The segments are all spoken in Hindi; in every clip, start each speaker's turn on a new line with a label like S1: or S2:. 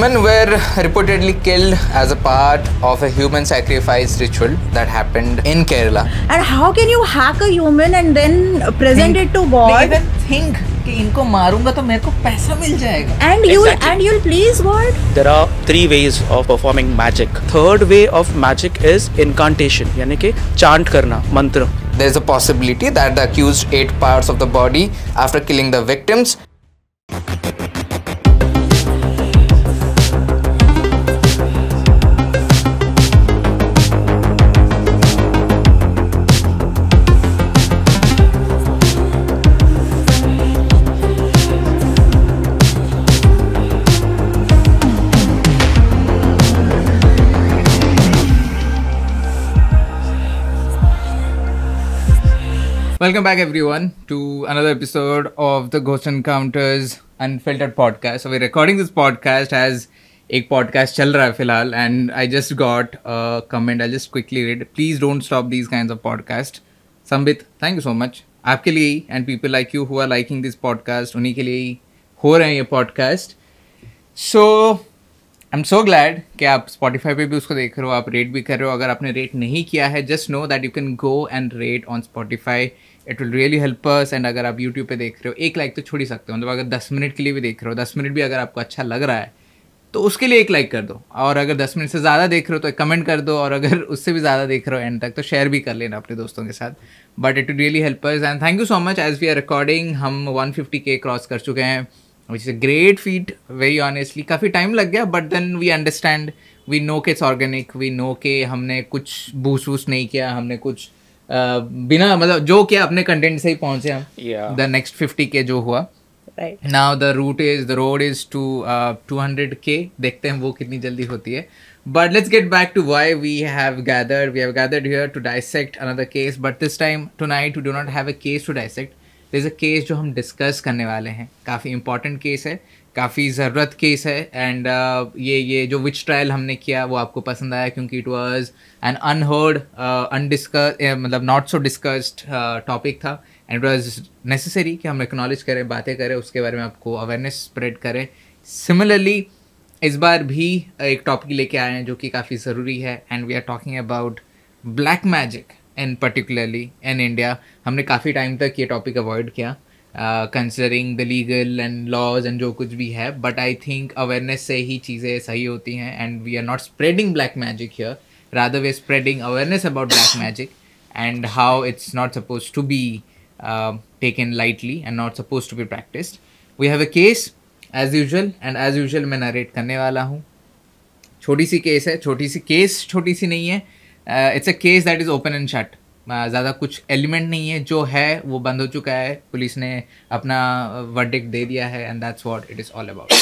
S1: women were reportedly killed as a part of a human sacrifice ritual that happened in Kerala.
S2: And how can you hack a human and then present it to God? Even think कि इनको मारूंगा तो मेरे को पैसा मिल जाएगा and you and you please god
S3: there are three ways of performing magic third way of magic is incantation यानी कि चांट करना मंत्र There is a possibility that the accused ate parts of the body after killing the
S1: victims. Welcome back, everyone, to another episode of the Ghost Encounters Unfiltered podcast. So we're recording this podcast as एक पॉडकास्ट चल रहा है फिलहाल and I just got comment I just quickly read please don't stop these kind of podcast Sambit thank you so much आपके लिए ही and people like you who are liking this podcast उन्हीं के लिए ही हो रहे हैं ये podcast so I am so glad कि आप स्पॉटीफाई पे भी उसको देख रहे हो आप रेट भी कर रहे हो अगर आपने रेट नहीं किया है just know that you can go and rate on Spotify it will really help us and अगर आप यूट्यूब पे देख रहे हो एक लाइक तो छोड़ ही सकते हो मतलब अगर दस मिनट के लिए भी देख रहे हो दस मिनट भी अगर आपको अच्छा लग रहा है तो उसके लिए एक लाइक कर दो और अगर दस मिनट से ज़्यादा देख रहे हो तो एक कमेंट कर दो और अगर उससे भी ज़्यादा देख रहे हो एंड तक तो शेयर भी कर लेना अपने दोस्तों के साथ but it will really help us and thank you so much as we are recording हम फिफ्टी के क्रॉस कर चुके हैं which is a great feat very honestly काफ़ी टाइम लग गया but then we understand we know के इट्स ऑर्गेनिक वी नो के हमने कुछ बूस वूस नहीं किया हमने कुछ बिना मतलब जो क्या अपने कंटेंट से ही पहुंचे हम द नेक्स्ट फिफ्टी के जो हुआ now the route is the road is to two hundred के देखते हैं वो कितनी जल्दी होती है but let's get back to why we have gathered we have gathered here to dissect another case but this time tonight do not have a case to dissect this a case जो हम डिस्कस करने वाले हैं काफ़ी इंपॉर्टेंट केस है काफ़ी ज़रूरत केस है एंड uh, ये ये जो विच ट्रायल हमने किया वो आपको पसंद आया क्योंकि it was an unheard undiscussed मतलब नॉट सो डिस्कस्ड टॉपिक था एंड इट वाज नेसेसरी कि हम एक्नॉलेज करें बातें करें उसके बारे में आपको अवेयरनेस स्प्रेड करें सिमिलरली इस बार भी एक टॉपिक लेके आए हैं जो कि काफ़ी ज़रूरी है and we are talking about black magic and particularly in India हमने काफ़ी टाइम तक ये टॉपिक अवॉइड किया considering the legal and laws and जो कुछ भी है बट आई थिंक अवेयरनेस से ही चीज़ें सही होती हैं and we are not spreading black magic here rather we spreading awareness about black magic and how it's not suppose to be taken lightly and not suppose to be practice we have a case as usual and as usual मैं नरेट करने वाला हूँ छोटी सी केस है छोटी सी केस छोटी सी नहीं है it's a case that is open and shut ज़्यादा कुछ एलिमेंट नहीं है जो है वो बंद हो चुका है पुलिस ने अपना वर्डिक दे दिया है and that's what it is all about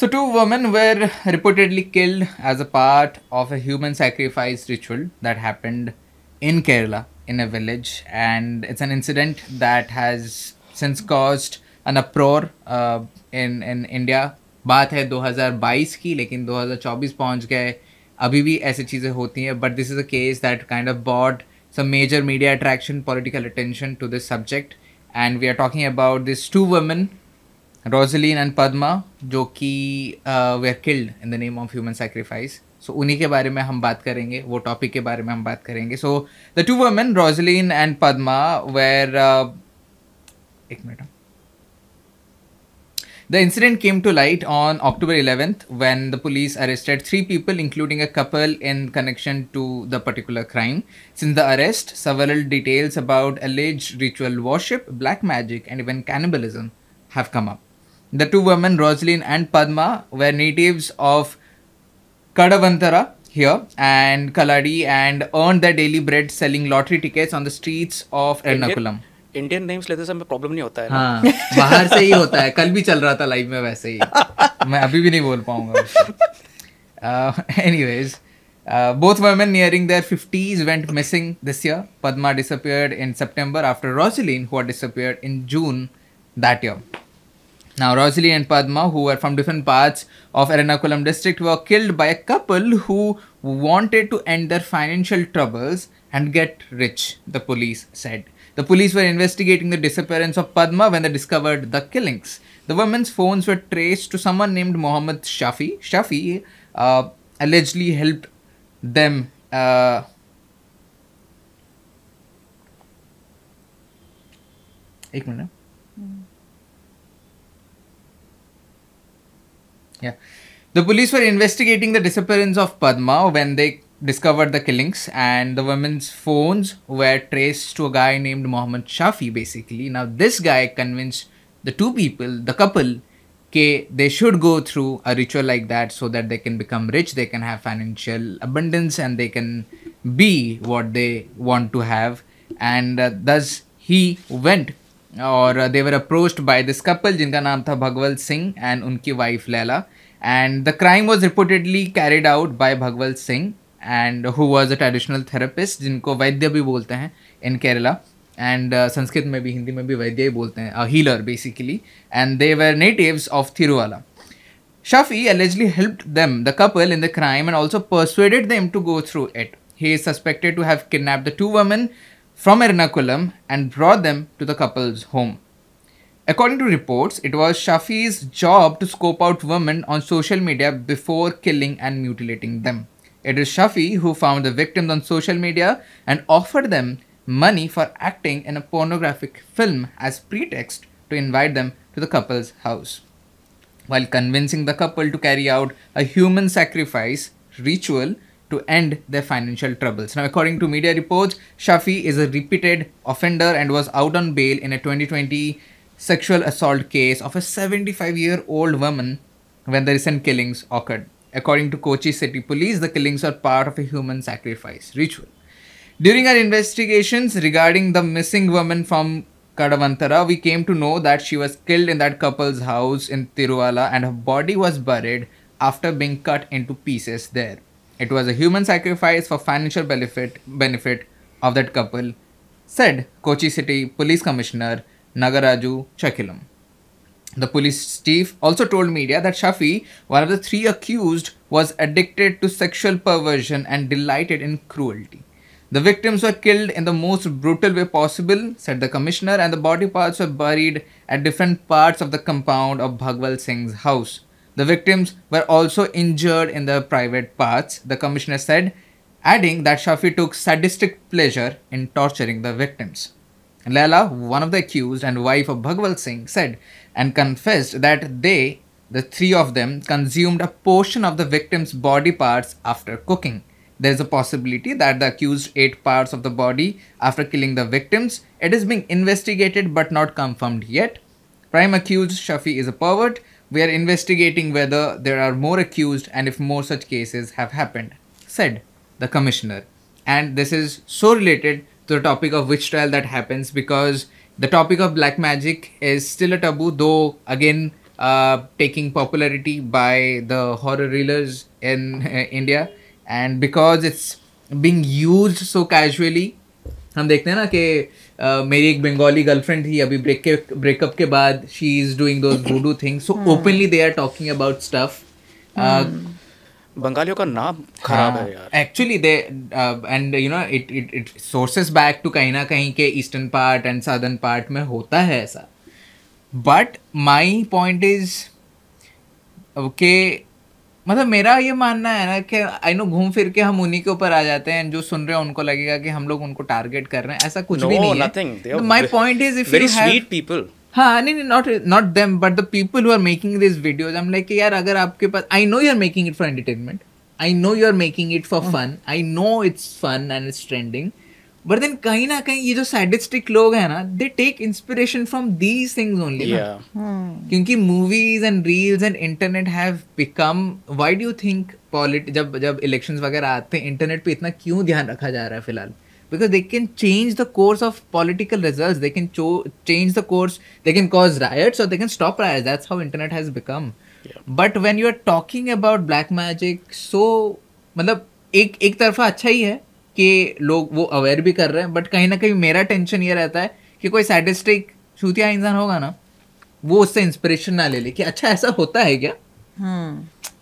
S1: so two women were reportedly killed as a part of a human sacrifice ritual that happened in Kerala in a village and it's an incident that has since cause an uproar in in India बात है 2022 की लेकिन 2024 पहुंच गए अभी भी ऐसी चीज़ें होती हैं but this is a case that kind of bought some major media attraction, political attention to this subject. And we are talking about these two women, Rosaline and Padma, जो कि were killed in the name of human sacrifice so उन्हीं के बारे में हम बात करेंगे वो टॉपिक के बारे में हम बात करेंगे so the two women Rosalin and Padma were एक minute The incident came to light on October 11th when the police arrested three people, including a couple in connection to the particular crime. Since the arrest, several details about alleged ritual worship, black magic, and even cannibalism have come up. The two women, Rosaline and Padma, were natives of Kadavantara here and Kaladi and earned their daily bread selling lottery tickets on the streets of Ernakulam. Indian names लेते समय प्रॉब्लम नहीं होता है हाँ, बाहर से ही होता है कल भी चल रहा था लाइव में वैसे ही मैं अभी भी नहीं बोल पाऊंगा any ways both women nearing their fifties went missing this year Padma disappeared in September after who हुआ disappeared in June that year Now, Rosalie and Padma, who were from different parts of Ernakulam district, were killed by a couple who wanted to end their financial troubles and get rich, the police said. The police were investigating the disappearance of Padma when they discovered the killings. The women's phones were traced to someone named Mohammed Shafi. Shafi uh, allegedly helped them. Uh, yeah the police were investigating the disappearance of padma when they discovered the killings and the women's phones were traced to a guy named Mohammed Shafi basically. Now this guy convinced the two people, the couple, okay, they should go through a ritual like that so that they can become rich, they can have financial abundance and they can be what they want to have. And uh, thus he went or uh, they were approached by this couple, जिनका नाम था Bhagwal Singh and उनकी wife Laila And the crime was reportedly carried out by Bhagwal Singh. And who was a traditional therapist, जिनको वैद्य भी बोलते हैं इन केरला एंड संस्कृत में भी हिंदी में भी वैद्य ही बोलते हैं healer basically and they were natives of Thiruvalla Shafi allegedly helped them, the couple, in the crime and also persuaded them to go through it. He is suspected to have kidnapped the two women from Ernakulam and brought them to the couple's home. According to reports, it was Shafi's job to scope out women on social media before killing and mutilating them. It is Shafi who found the victims on social media and offered them money for acting in a pornographic film as pretext to invite them to the couple's house. While convincing the couple to carry out a human sacrifice ritual to end their financial troubles. Now, according to media reports, Shafi is a repeated offender and was out on bail in a 2020 sexual assault case of a 75 year old woman when the recent killings occurred. According to Kochi City Police, the killings are part of a human sacrifice ritual. During our investigations regarding the missing woman from Kadavantara, we came to know that she was killed in that couple's house in Tiruvala and her body was buried after being cut into pieces there. It was a human sacrifice for financial benefit, benefit of that couple, said Kochi City Police Commissioner Nagaraju Chakilam. The police chief also told media that Shafi, one of the three accused, was addicted to sexual perversion and delighted in cruelty. The victims were killed in the most brutal way possible, said the commissioner, and the body parts were buried at different parts of the compound of Bhagwal Singh's house. The victims were also injured in their private parts, the commissioner said, adding that Shafi took sadistic pleasure in torturing the victims. Laila, one of the accused and wife of Bhagwal Singh, said and confessed that they, the three of them, consumed a portion of the victim's body parts after cooking. There is a possibility that the accused ate parts of the body after killing the victims. It is being investigated but not confirmed yet. Prime accused Shafi is a pervert. We are investigating whether there are more accused and if more such cases have happened, said the commissioner. And this is so related to the topic of witch trial that happens because The topic of black magic is still a taboo, though again uh, taking popularity by the horror reelers in uh, India, and because it's being used so casually, हम देखते हैं ना कि uh, मेरी एक बंगाली गर्लफ्रेंड थी अभी ब्रेक के ब्रेकअप के बाद she is doing those voodoo things so openly they are talking about stuff बंगालियों का नाम खराब है हाँ, यार actually they and you know it it it sources back to कहीं ना कहीं के eastern part and southern part में होता है ऐसा but my point is okay मतलब मेरा ये मानना है ना कि आई नो घूम फिर के हम उन्हीं के ऊपर आ जाते हैं जो सुन रहे हैं उनको लगेगा कि हम लोग उनको टारगेट कर रहे हैं ऐसा कुछ no, भी नहीं nothing. है my point is if you have हाँ नहीं not not them but the people who are making this videos I am like यार अगर आपके पास I know you are making it for entertainment I know you are making it for fun I know it's fun and it's trending but then कहीं ना कहीं ये जो साइडिस्टिक लोग हैं ना they take inspiration from these things only क्योंकि movies and reels and internet have become why do think पॉलिट जब जब इलेक्शन वगैरह आते हैं इंटरनेट पर इतना क्यों ध्यान रखा जा रहा है फिलहाल because they can change the course of political results they can cho- change the course they can cause riots or they can stop riots that's how internet has become yeah. but when you are talking about black magic so matlab, ek, ek तरफा acha hi hai ki log wo aware bhi kar rahe हैं but kahin na kahin mera tension ye rehta hai ki koi sadistic छूतिया insaan hoga na वो उससे इंस्पिरेशन ना ले ले कि अच्छा ऐसा होता है क्या hmm.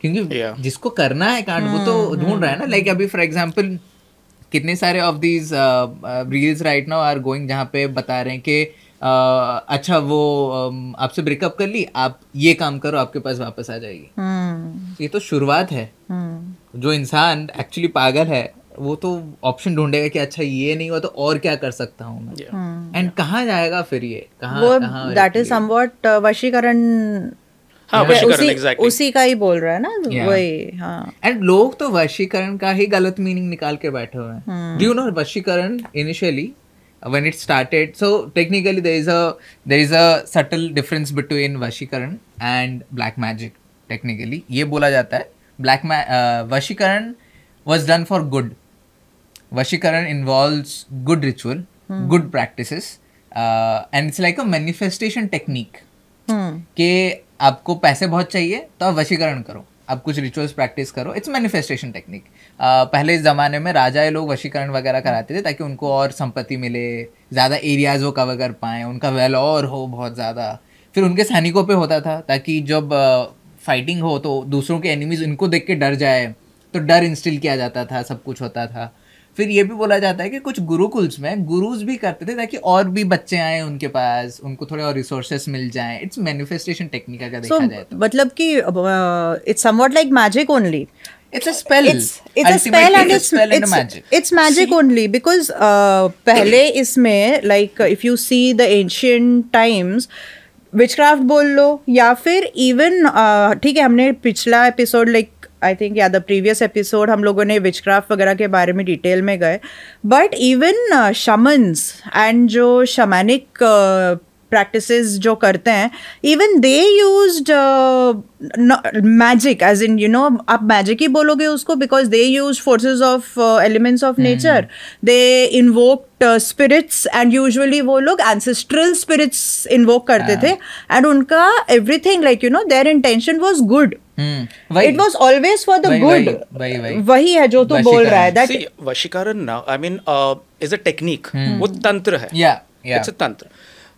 S1: क्योंकि yeah. जिसको करना है कांड hmm, वो तो ढूंढ hmm. रहा है ना लाइक like अभी फॉर एग्जाम्पल कितने सारे of these reels right now are going जहाँ पे बता रहे हैं कि uh, अच्छा वो uh, आपसे ब्रेकअप कर ली आप ये काम करो आपके पास वापस आ जाएगी hmm. ये तो शुरुआत है hmm. जो इंसान एक्चुअली पागल है वो तो ऑप्शन ढूंढेगा कि अच्छा ये नहीं हुआ तो और क्या कर सकता हूँ एंड yeah. hmm. कहाँ जाएगा फिर ये कहाँ वो दैट
S2: इज समवॉट वशीकरण हाँ yeah. वशीकरण exactly. उसी का ही बोल रहा है ना yeah. वही हाँ एंड
S1: लोग तो वशीकरण का ही गलत मीनिंग निकाल के बैठे हुए हैं do you know vashikaran initially when it started so technically there is a there is a subtle difference between vashikaran and black magic technically ये बोला जाता है black ma- uh, वशीकरण was done for good वशीकरण involves good ritual hmm. good practices uh, and it's like a manifestation technique hmm. के आपको पैसे बहुत चाहिए तो आप वशीकरण करो आप कुछ रिचुअल्स प्रैक्टिस करो इट्स मैनिफेस्टेशन टेक्निक पहले इस ज़माने में राजा लोग वशीकरण वगैरह कराते थे ताकि उनको और संपत्ति मिले ज़्यादा एरियाज़ वो कवर कर पाएँ उनका वेल और हो बहुत ज़्यादा फिर उनके सैनिकों पे होता था ताकि जब फाइटिंग हो तो दूसरों के एनिमीज़ उनको देख के डर जाए तो डर इंस्टिल किया जाता था सब कुछ होता था फिर ये भी बोला जाता है कि कुछ गुरुकुल्स में गुरुज भी करते थे ताकि और भी बच्चे आए उनके पास उनको थोड़े और रिसोर्सेस मिल जाए इट्स
S2: मैनिफेस्टेशन टेक्निक अगर देखा so, जाए तो मतलब कि it's somewhat like magic only it's a spell it's it's a spell and it's it's it's magic only because पहले इसमें like if you see the ancient times witchcraft बोल लो या फिर इवन uh, ठीक है हमने पिछला एपिसोड लाइक आई थिंक या द प्रीवियस एपिसोड हम लोगों ने विचक्राफ्ट वगैरह के बारे में डिटेल में गए बट इवन शमन्स एंड जो शमैनिक प्रैक्टिस uh, जो करते हैं even they use magic as in you know आप मैजिक ही बोलोगे उसको because they use forces of elements of nature they invoked spirits and usually वो लोग एंसेस्ट्रल स्पिरिट्स इन्वोक करते हाँ। थे एंड उनका everything like you know their intention was good it was always for the good वही है जो तू बोल रहा है दैट
S3: वशीकरण ना I mean is a technique वो तंत्र है it's a tantra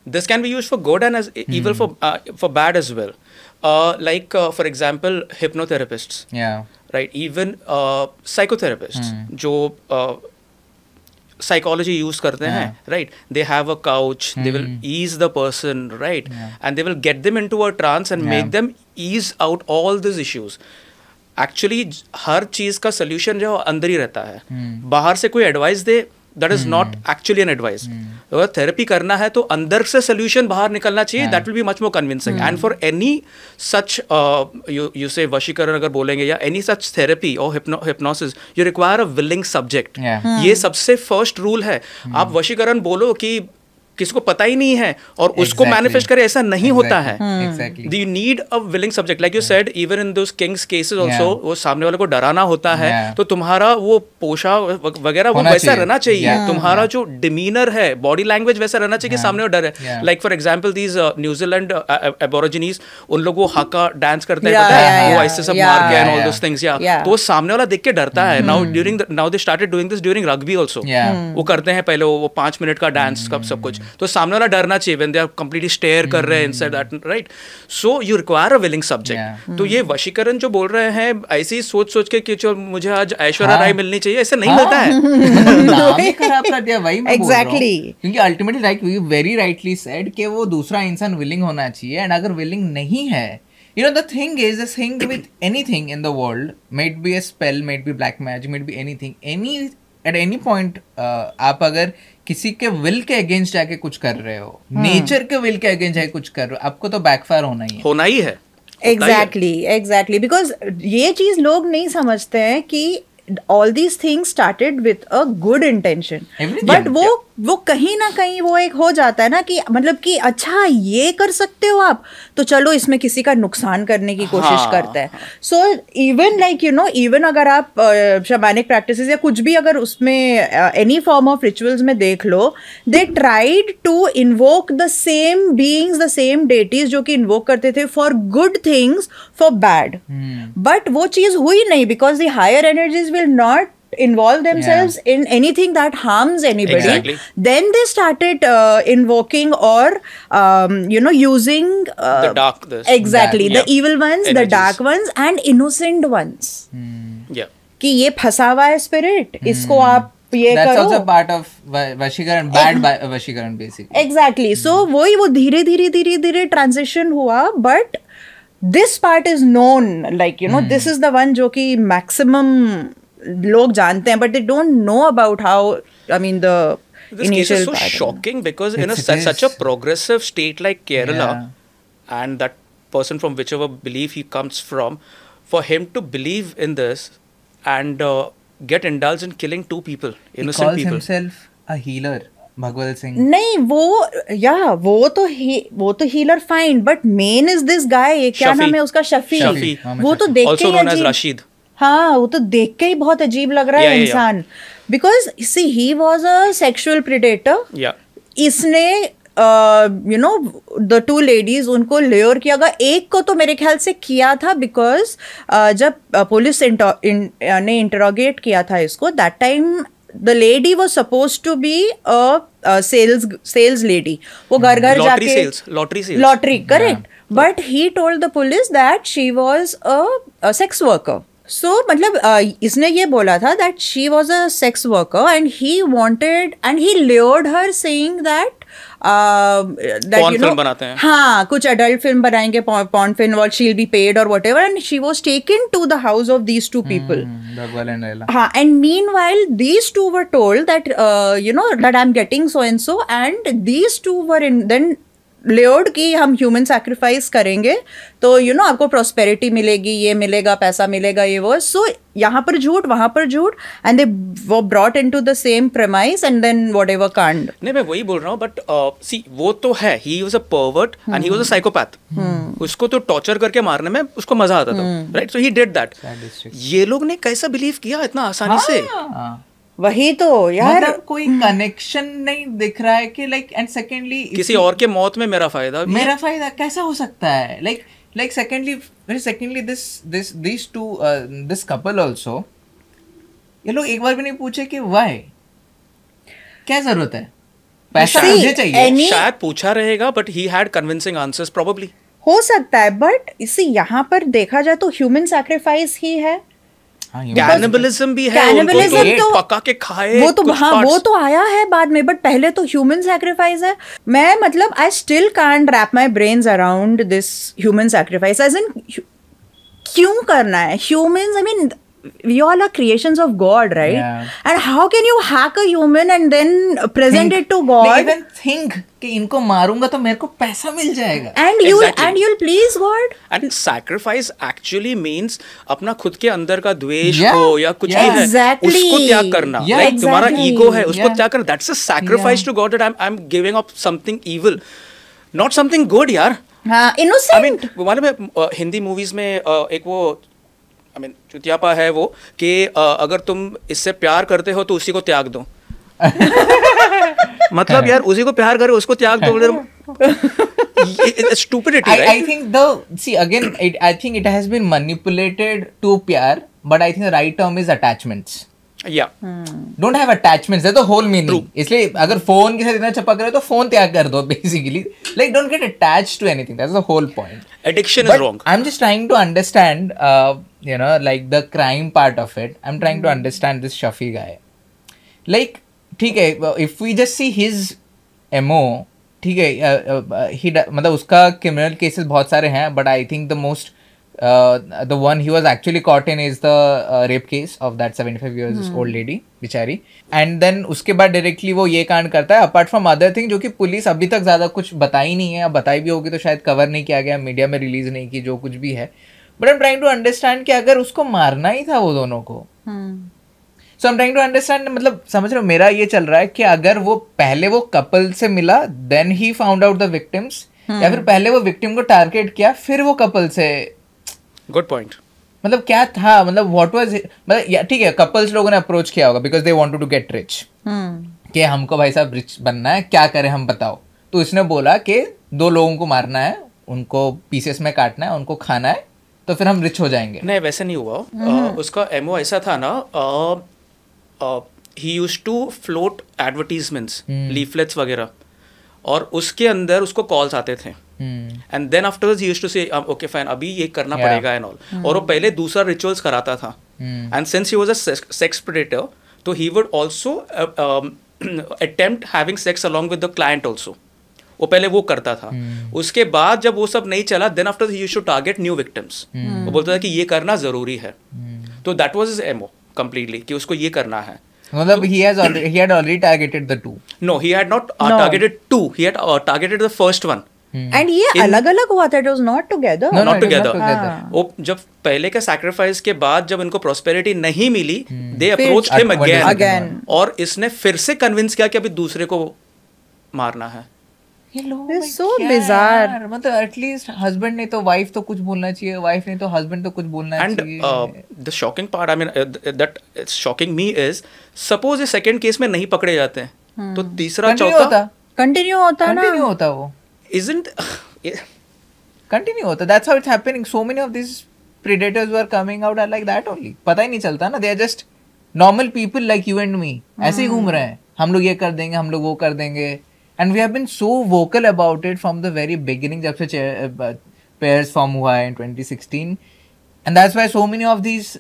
S3: this can be use for good and even for for bad as well like for example hypnotherapist right even psychotherapist जो uh, साइकोलॉजी यूज करते हैं right they have a couch they will ease the person right and they will get them in to a trance and make them ease out all this issues actually हर चीज का सोल्यूशन जो अंदर ही रहता है हम्म। बाहर से कोई एडवाइस दे that is not actually an advice अगर थेरेपी करना है तो अंदर से सोल्यूशन बाहर निकलना चाहिए that will be much more convincing and for any such you say vashikaran अगर बोलेंगे या एनी सच थेरेपी और hypnosis you require a willing subject ये hmm. सबसे फर्स्ट रूल है hmm. आप वशीकरण बोलो कि किसी को पता ही नहीं है और exactly. उसको मैनिफेस्ट करे ऐसा नहीं exactly. होता है you need a willing subject like you said even in those kings cases also वो सामने वाले को डराना होता है yeah. तो तुम्हारा वो पोशा वगैरह वो वैसा रहना चाहिए yeah. तुम्हारा yeah. जो डिमीनर है बॉडी लैंग्वेज वैसा रहना चाहिए yeah. कि सामने वो डर है like for example these New Zealand aborigines उन लोग वो हाका डांस करते हैं तो सामने वाला देख के डरता है now during now they started doing this during rugby also वो करते हैं पहले वो पांच मिनट का डांस का सब कुछ तो सामने वाला डरना चाहिए when they are completely stare कर रहे हैं in that right so you require a willing subject तो ये hmm. वशीकरण जो बोल रहे हैं ऐसे ही सोच सोच के कि मुझे आज ऐश्वर्या हाँ। राय मिलनी चाहिए ऐसे नहीं मिलता है
S1: एग्जैक्टली हाँ। क्योंकि ultimately right you very rightly said कि वो दूसरा इंसान विलिंग होना चाहिए एंड अगर विलिंग नहीं है you know the thing is the thing with anything in the world maybe a spell maybe black magic maybe anything any at any point आप अगर किसी के विल के अगेंस्ट जाके कुछ कर रहे हो नेचर हाँ। के विल के अगेंस्ट जाके कुछ कर रहे हो आपको तो बैकफायर
S3: होना ही होना ही है
S2: एग्जैक्टली एग्जैक्टली बिकॉज ये चीज लोग नहीं समझते हैं कि all these things started with a good intention but वो वो कहीं ना कहीं वो एक हो जाता है ना कि मतलब कि अच्छा ये कर सकते हो आप तो चलो इसमें किसी का नुकसान करने की कोशिश हाँ. करते हैं so even like you know even अगर आप शमानिक uh, प्रैक्टिस या कुछ भी अगर उसमें एनी फॉर्म ऑफ रिचुअल्स में देख लो they tried to invoke the same beings the same deities जो कि इन्वोक करते थे for good things for bad but वो चीज़ हुई नहीं because the higher energies will will not involve themselves yeah. in anything that harms anybody exactly. then they started uh, invoking or um, you know using uh, the
S3: dark the exactly the yeah. evil ones Energies. the
S2: dark ones and innocent ones hmm. yeah कि ये spirit हुआ है spirit That's also part of
S1: vashikaran bad vashikaran basic
S2: exactly so वही वो धीरे धीरे धीरे धीरे ट्रांजिशन हुआ but this part is known like you know this is the one जो कि मैक्सिमम लोग जानते हैं but they don't know about how I mean the initial shocking because in such
S3: a progressive state like Kerala and that person from whichever believe he comes from for him to believe in this and get indulge in killing two people innocent people a healer Bhagaval Singh
S2: नहीं वो या वो तो ही, वो तो healer fine but main is this guy क्या नाम है उसका शफी, शफी. हाँ, वो तो देखते ही अजीब हाँ वो तो देख के ही बहुत अजीब लग रहा है इंसान because see he was a sexual predator इसने you know the two ladies उनको लेर किया गया एक को तो मेरे ख्याल से किया था बिकॉज uh, जब पुलिस uh, uh, ने इंटरोगेट किया था इसको that time the lady was suppose to be a sales sales lady वो घर घर जाके
S3: lottery lottery correct
S2: but he told the police that she was a sex worker so so, मतलब uh, इसने ये बोला था that she was a sex worker and he wanted and he lured her saying that हाँ कुछ अडल्ट फिल्म बनाएंगे पॉन फिल्म और शील बी पेड और whatever and she was taken to the house of these two people हाँ and meanwhile these two were told that you know that I am getting so and so and these two were in then led कि हम ह्यूमन सेक्रीफाइस करेंगे तो यू you नो know, आपको प्रॉस्पेरिटी मिलेगी ये मिलेगा पैसा मिलेगा ये वो सो so, यहाँ पर झूठ वहाँ पर झूठ एंड दे वो brought into the same promise and then whatever कांड
S3: नहीं मैं वही बोल रहा हूँ बट सी uh, वो तो है he was a pervert and he was a psychopath उसको तो टॉर्चर करके मारने में उसको मजा आता था right so he did that ये लोग
S2: ने कैसा बिलीव किया इतना आसानी हाँ, से हाँ. वही तो यार मतलब कोई कनेक्शन हम्म। नहीं दिख रहा है कि लाइक एंड सेकेंडली किसी और
S3: के मौत में मेरा फायदा मेरा
S2: फायदा कैसा हो सकता है like like secondly
S1: secondly this this this to this couple also ये लोग एक बार भी नहीं पूछे कि वाई क्या जरूरत है
S3: पैसा See, मुझे चाहिए any... शायद पूछा रहेगा but he had convincing answers probably
S2: हो सकता है बट इसी यहाँ पर देखा जाए तो ह्यूमन सैक्रिफाइस ही है
S3: कैनिबलिज्म भी है कैनिबलिज्म तो, तो पका के खाए वो तो हाँ वो
S2: तो आया है बाद में बट पहले तो ह्यूमन सैक्रिफाइस है मैं मतलब I still can't wrap my brain around this human sacrifice as in क्यों करना है human I mean we all are creations of God, right? Yeah. And how can you hack a human and then present think. it to God? They even think कि इनको मारूंगा तो मेरे को पैसा मिल जाएगा and you and you
S3: please God and sacrifice actually means अपना खुद के अंदर का द्वेष yeah. हो या कुछ yeah. भी है exactly. उसको त्याग करना yeah. like, exactly. तुम्हारा ईगो है उसको yeah. त्याग करना that's a sacrifice to God that I am giving up something evil not something good यार इनोसेंट आई मीन मालूम है हिंदी मूवीज में uh, एक वो आई मीन चुतियापा है वो कि अगर तुम इससे प्यार करते हो तो उसी को त्याग दो मतलब यार उसी को प्यार करो उसको त्याग दो stupidity I
S1: think the see again I think it has been manipulated to pyaar but I think the right term is attachments whole meaning इसलिए अगर फोन के साथ इतना चपक रहे तो फोन त्याग कर दो basically like don't get attach to anything whole point
S3: addiction I
S1: am just trying to understand you know like the crime part of it i'm trying mm-hmm. to hmm. understand this shafi guy like ठीक है if we just see his MO ठीक है ही मतलब उसका क्रिमिनल केसेस बहुत सारे हैं but I think the most the one he was actually caught in is the rape case of that seventy five years old lady बेचारी एंड देन उसके बाद डायरेक्टली वो ये कांड करता है अपार्ट फ्रॉम अदर थिंग जो कि पुलिस अभी तक ज़्यादा कुछ बताई नहीं है अब बताई भी होगी तो शायद कवर नहीं किया गया मीडिया में रिलीज नहीं की जो कुछ भी है but I am trying to understand कि अगर उसको मारना ही था वो दोनों को so I trying to understand मतलब समझ रहे हो मेरा ये चल रहा है कि अगर वो पहले वो कपल से मिला then he found out the victims या hmm. फिर पहले वो विक्टिम को टारगेट किया फिर वो कपल से गुड पॉइंट मतलब क्या था हाँ, मतलब व्हाट वाज मतलब ठीक है कपल्स लोगों ने अप्रोच किया होगा because they wanted to get rich कि हमको भाई साहब रिच बनना है क्या करें हम बताओ तो इसने बोला कि दो लोगों को मारना है उनको पीसेस में काटना है उनको खाना है तो फिर हम रिच हो जाएंगे
S3: नहीं वैसे नहीं हुआ नहीं। हम्म। आ, उसका एमओ ऐसा था ना he use to float advertisements leaflets वगैरह और उसके अंदर उसको कॉल्स आते थे and then after he use to say okay fine अभी ये करना yeah. पड़ेगा एंड ऑल hmm. और वो पहले दूसरा रिचुअल्स कराता था and since he was a sex predator तो he would also attempt having sex along with the client also वो पहले वो करता था हम्म। उसके बाद जब वो सब नहीं चला then after you should target new victims वो बोलता था कि ये करना जरूरी है हम्म। तो that was is MO completely कि उसको ये करना है
S1: मतलब he has already he had already targeted the two
S3: no he had not targeted two he had targeted the first one
S2: and ये अलग अलग हुआ था it was not together not together
S3: वो जब पहले के सैक्रिफाइस के बाद जब इनको प्रॉस्पेरिटी नहीं मिली दे अप्रोच हिम अगेन और इसने फिर से कन्विंस किया कि अभी दूसरे को मारना है
S2: ये लोग सो बिजार मतलब एटलीस्ट हस्बैंड
S1: ने तो वाइफ तो कुछ बोलना चाहिए वाइफ ने तो हस्बैंड तो कुछ बोलना चाहिए
S3: and the shocking part I mean that shocking me is suppose ये सेकंड केस में नहीं पकड़े जाते हैं hmm. तो तीसरा चौथा
S2: कंटिन्यू होता है कंटिन्यू होता वो इजंट कंटिन्यू
S1: होता that's how it's happening so many of this predators were coming out are like that only पता ही नहीं चलता ना they are just normal people like you and me ऐसे ही hmm. घूम रहे हैं हम लोग ये कर देंगे हम लोग वो कर देंगे and we have been so vocal about it from the very beginning जब से पेयर्स फॉर्म हुआ है in 2016 and that's why so many of these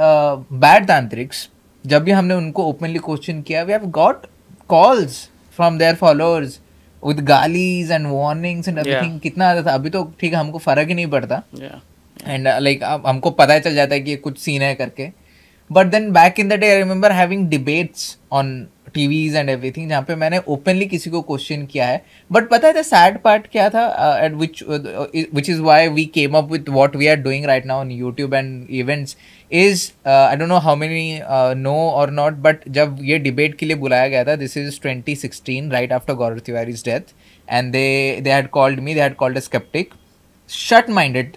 S1: bad tantriks जब भी हमने उनको ओपनली क्वेश्चन किया we have got calls from their followers with गालीज एंड वार्निंग्स एंड एवरीथिंग कितना आता था अभी तो ठीक है हमको फ़र्क ही नहीं पड़ता एंड लाइक uh, हमको पता ही चल जाता है कि कुछ सीन है करके but then back in the day I remember having debates on TVs and everything जहाँ पे मैंने ओपनली किसी को क्वेश्चन किया है बट पता है द सैड पार्ट क्या था at which which is why we came up with what we are doing right now on YouTube and events is I don't know how many no और नॉट बट जब ये डिबेट के लिए बुलाया गया था this is twenty sixteen right after Gaurav Tiwari's death and they they had called me they had called a skeptic short minded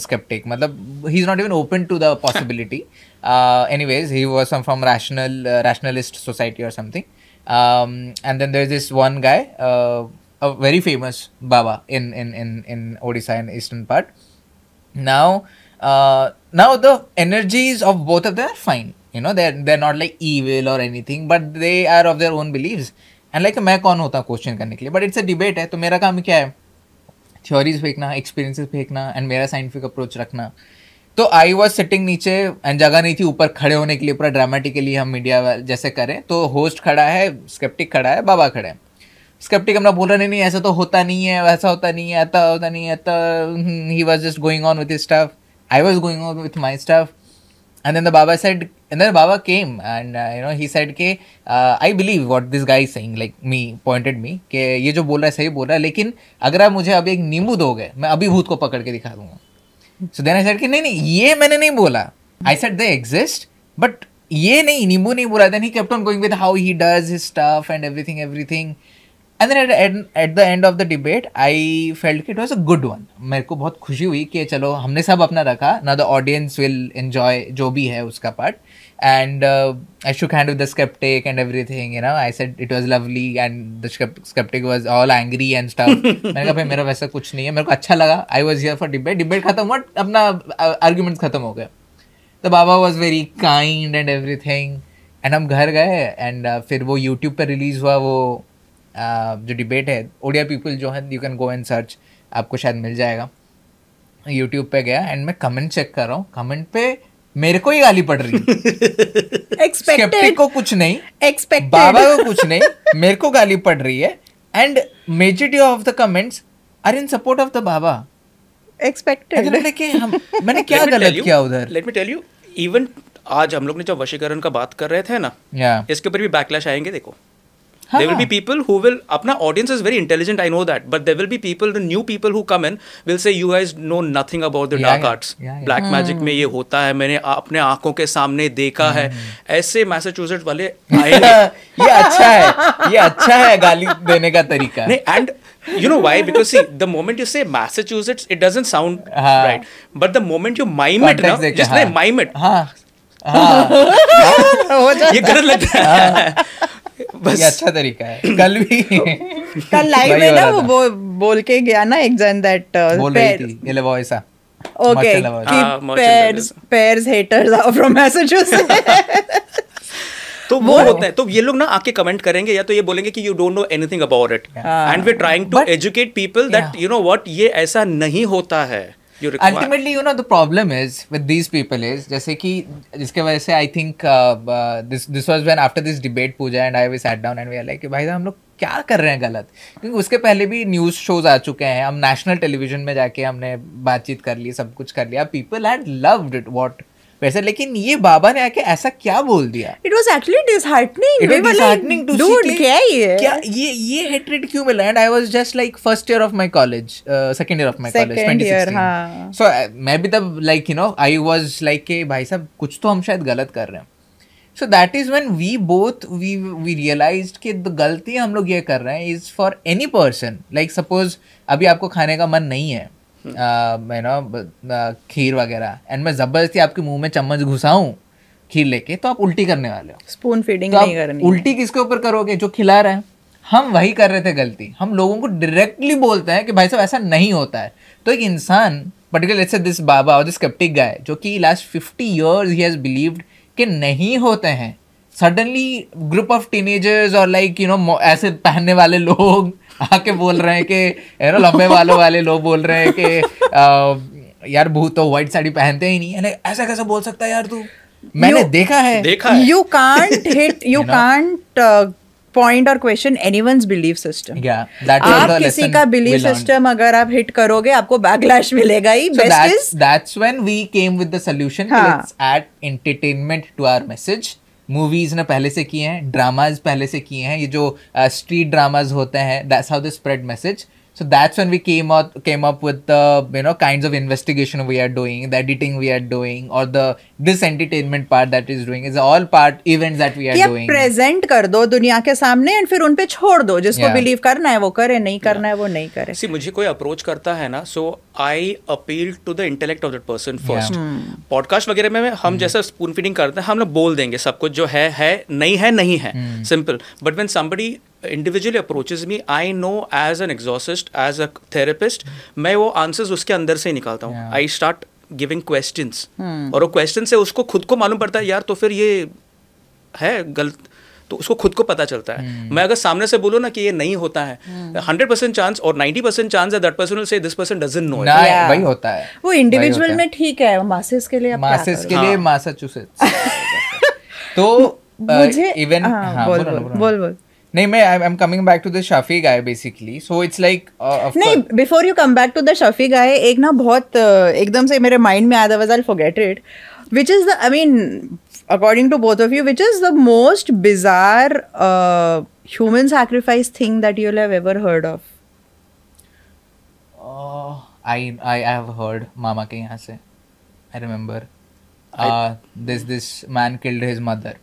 S1: skeptic मतलब he is not even open to the possibility Uh, anyways, he was some from rational uh, rationalist society or something. Um, and then there's this one guy, uh, a very famous Baba in in in in Odisha and eastern part. Now, uh, now the energies of both of them are fine. You know, they're they're not like evil or anything, but they are of their own beliefs. And like मैं कौन होता हूँ क्वेश्चन करने के लिए बट इट्स अ डिबेट है तो मेरा काम क्या है थ्योरीज फेंकना एक्सपीरियंसेस फेंकना एंड मेरा साइंटिफिक अप्रोच रखना तो आई वॉज सिटिंग नीचे एंड जगह नहीं थी ऊपर खड़े होने के लिए पूरा ड्रामेटिकली हम मीडिया जैसे करें तो होस्ट खड़ा है स्केप्टिक खड़ा है बाबा खड़े हैं स्केप्टिक अपना बोल रहा नहीं नहीं ऐसा तो होता नहीं है वैसा होता नहीं है ऐसा होता नहीं है he was just going on with stuff I was going on with my stuff and then the baba side and then baba came and you know he said के I believe what this guy saying like me pointed me कि ये जो बोल रहा है सही बोल रहा है लेकिन अगर आप मुझे अभी एक नींबू दोगे मैं अभी भूत को पकड़ के दिखा दूंगा सो देन आई सेड कि नहीं नहीं ये मैंने नहीं बोला I said they exist but ये नहीं नींबू नहीं बोला then he kept on going with how he does his stuff and everything everything and then at the end of the debate I felt कि it was a good one मेरे को बहुत खुशी हुई कि चलो हमने सब अपना रखा ना द ऑडियंस विल एन्जॉय जो भी है उसका part and uh, I shook hand with the skeptic and everything. You know, I said it was lovely, and the skeptic was all angry and stuff. मैंने कहा भाई मेरा वैसा कुछ नहीं है मेरे को अच्छा लगा I was here for debate debate खत्म हुआ अपना आर्ग्यूमेंट खत्म हो गया तो baba was very kind and everything एंड हम घर गए एंड uh, फिर वो यूट्यूब पर रिलीज हुआ वो uh, जो डिबेट है ओडिया पीपल जो है you can go and search आपको शायद मिल जाएगा यूट्यूब पे गया एंड मैं कमेंट चेक कर रहा हूँ कमेंट पे मेरे को ही गाली पड़ रही है को कुछ नहीं
S2: एक्सपेक्ट बाबा को कुछ
S1: नहीं मेरे को गाली पड़ रही है and majority of the comments are in support of the baba
S2: expected मैंने क्या गलत किया उधर
S3: let me tell you even आज हम लोग ने जब वशीकरण का बात कर रहे थे ना yeah. इसके ऊपर भी बैकलैश आएंगे देखो Huh. There will be people who will. Apna audience is very intelligent. I know that, but there will be people, the new people who come in, will say, "You guys know nothing about the yeah, dark yeah, arts. Yeah, yeah. Black hmm. magic mein ye hota hai maine apne aankhon ke samne dekha hmm. hai aise massachusetts wale आएंगे. ye acha hai ye acha hai gaali dene ka tarika nahi and you know why? Because see, the moment you say Massachusetts, it doesn't sound हाँ. right. But the moment you mime it, na, just like mime it. ha हाँ.
S2: ये गलत
S3: लगता है. बस ये अच्छा तरीका है
S1: कल भी कल
S2: लाइव में ना वो बो, बोल के गया ना एक जन दैट uh, बोल रही थी ये ले वो ऐसा okay pairs pairs haters are from Massachusetts
S3: तो वो होता है तो ये लोग ना आके कमेंट करेंगे या तो ये बोलेंगे कि you don't know anything about it and we trying to educate people that you know what ये ऐसा नहीं होता है ultimately
S1: you know the problem is with these people is जैसे कि जिसके वजह से I think this was when after this debate Puja and I we sat down and we are like भाई हम लोग क्या कर रहे हैं गलत क्योंकि उसके पहले भी न्यूज़ शोज आ चुके हैं हम नेशनल टेलीविजन में जाके हमने बातचीत कर ली सब कुछ कर लिया people had loved it what वैसे लेकिन ये बाबा ने आके ऐसा क्या बोल दिया it
S2: was actually disheartening it was disheartening to see क्या ये क्या
S1: ये ये हेट्रेड क्यों मिला and I was just like first year of my college second year of my college 2016 so मैं भी तब like you know I was like के भाई साहब कुछ तो हम शायद गलत कर रहे हैं so that is when we both we we realize कि गलती हम लोग ये कर रहे हैं is for any person like suppose अभी आपको खाने का मन नहीं है यू नो खीर वगैरह एंड मैं ज़बरदस्ती आपके मुंह में चम्मच घुसाऊं खीर लेके तो आप उल्टी करने वाले हो
S2: स्पून फीडिंग तो नहीं करनी उल्टी
S1: किसके ऊपर करोगे जो खिला रहा है हम वही कर रहे थे गलती हम लोगों को डायरेक्टली बोलते हैं कि भाई साहब ऐसा नहीं होता है तो एक इंसान पर्टिकुलर जैसे दिस बाबा और दिस कैप्टिक गाय जो कि last fifty years he has believed कि नहीं होते हैं सडनली ग्रुप ऑफ टीनेजर्स और लाइक यू नो ऐसे पहनने वाले लोग आके बोल रहे हैं कि है ना लंबे वालों वाले लोग बोल रहे हैं कि यार भूत तो व्हाइट साड़ी पहनते ही नहीं है ऐसा कैसे बोल सकता है यार तू मैंने you, देखा
S2: है देखा you can't hit you can't point और क्वेश्चन एनी बिलीव सिस्टम
S1: आप किसी का बिलीव सिस्टम
S2: अगर आप हिट करोगे आपको बैकलैश मिलेगा ही best is
S1: that's when we came with the solution let's add entertainment to our message movies ने पहले से किए हैं ड्रामाज पहले से किए हैं ये जो स्ट्रीट uh, ड्रामाज होते हैं that's how the spread message So that's when we came up came up with the you know kinds of investigation we are doing, the editing we are doing, or the this entertainment part that is doing is all part events that we are yeah, doing.
S2: present kar do duniya ke samne and fir un pe chhod do jisko yeah. believe karna hai wo kare nahi karna yeah. hai wo nahi kare
S3: see mujhe koi approach karta hai na so i appeal to the intellect of that person first yeah. hmm. podcast वगैरह में हम hmm. जैसा स्पून फीडिंग करते हैं हम लोग बोल देंगे सब कुछ जो है है नहीं है नहीं है simple but when somebody individual approaches में I know as an exorcist as a therapist मैं वो आंसर्स उसके अंदर से ही निकालता हूँ आई स्टार्ट गिविंग क्वेश्चन और वो क्वेश्चन से उसको खुद को मालूम पड़ता है यार तो फिर ये है गलत तो उसको खुद को पता चलता है hmm. मैं अगर सामने से बोलूँ ना कि ये नहीं होता है हंड्रेड परसेंट चांस और नाइन्टी परसेंट चांस है दैट पर्सन से दिस पर्सन डजन नो वही होता है
S2: वो इंडिविजुअल में ठीक है मासेस के लिए मासेस के लिए मासाचुसेट्स हाँ।
S1: तो uh, मुझे इवन हाँ, हाँ, बोल बोल बोल नहीं मैं I am coming back to the Shafi guy basically so it's like
S2: नहीं before you come back to the Shafi guy एक ना बहुत uh, एकदम से मेरे माइंड में आया था forget it which is the I mean according to both of you which is the most bizarre human sacrifice thing that you have ever heard of
S1: I I have heard मामा के यहाँ से I remember this this man killed his mother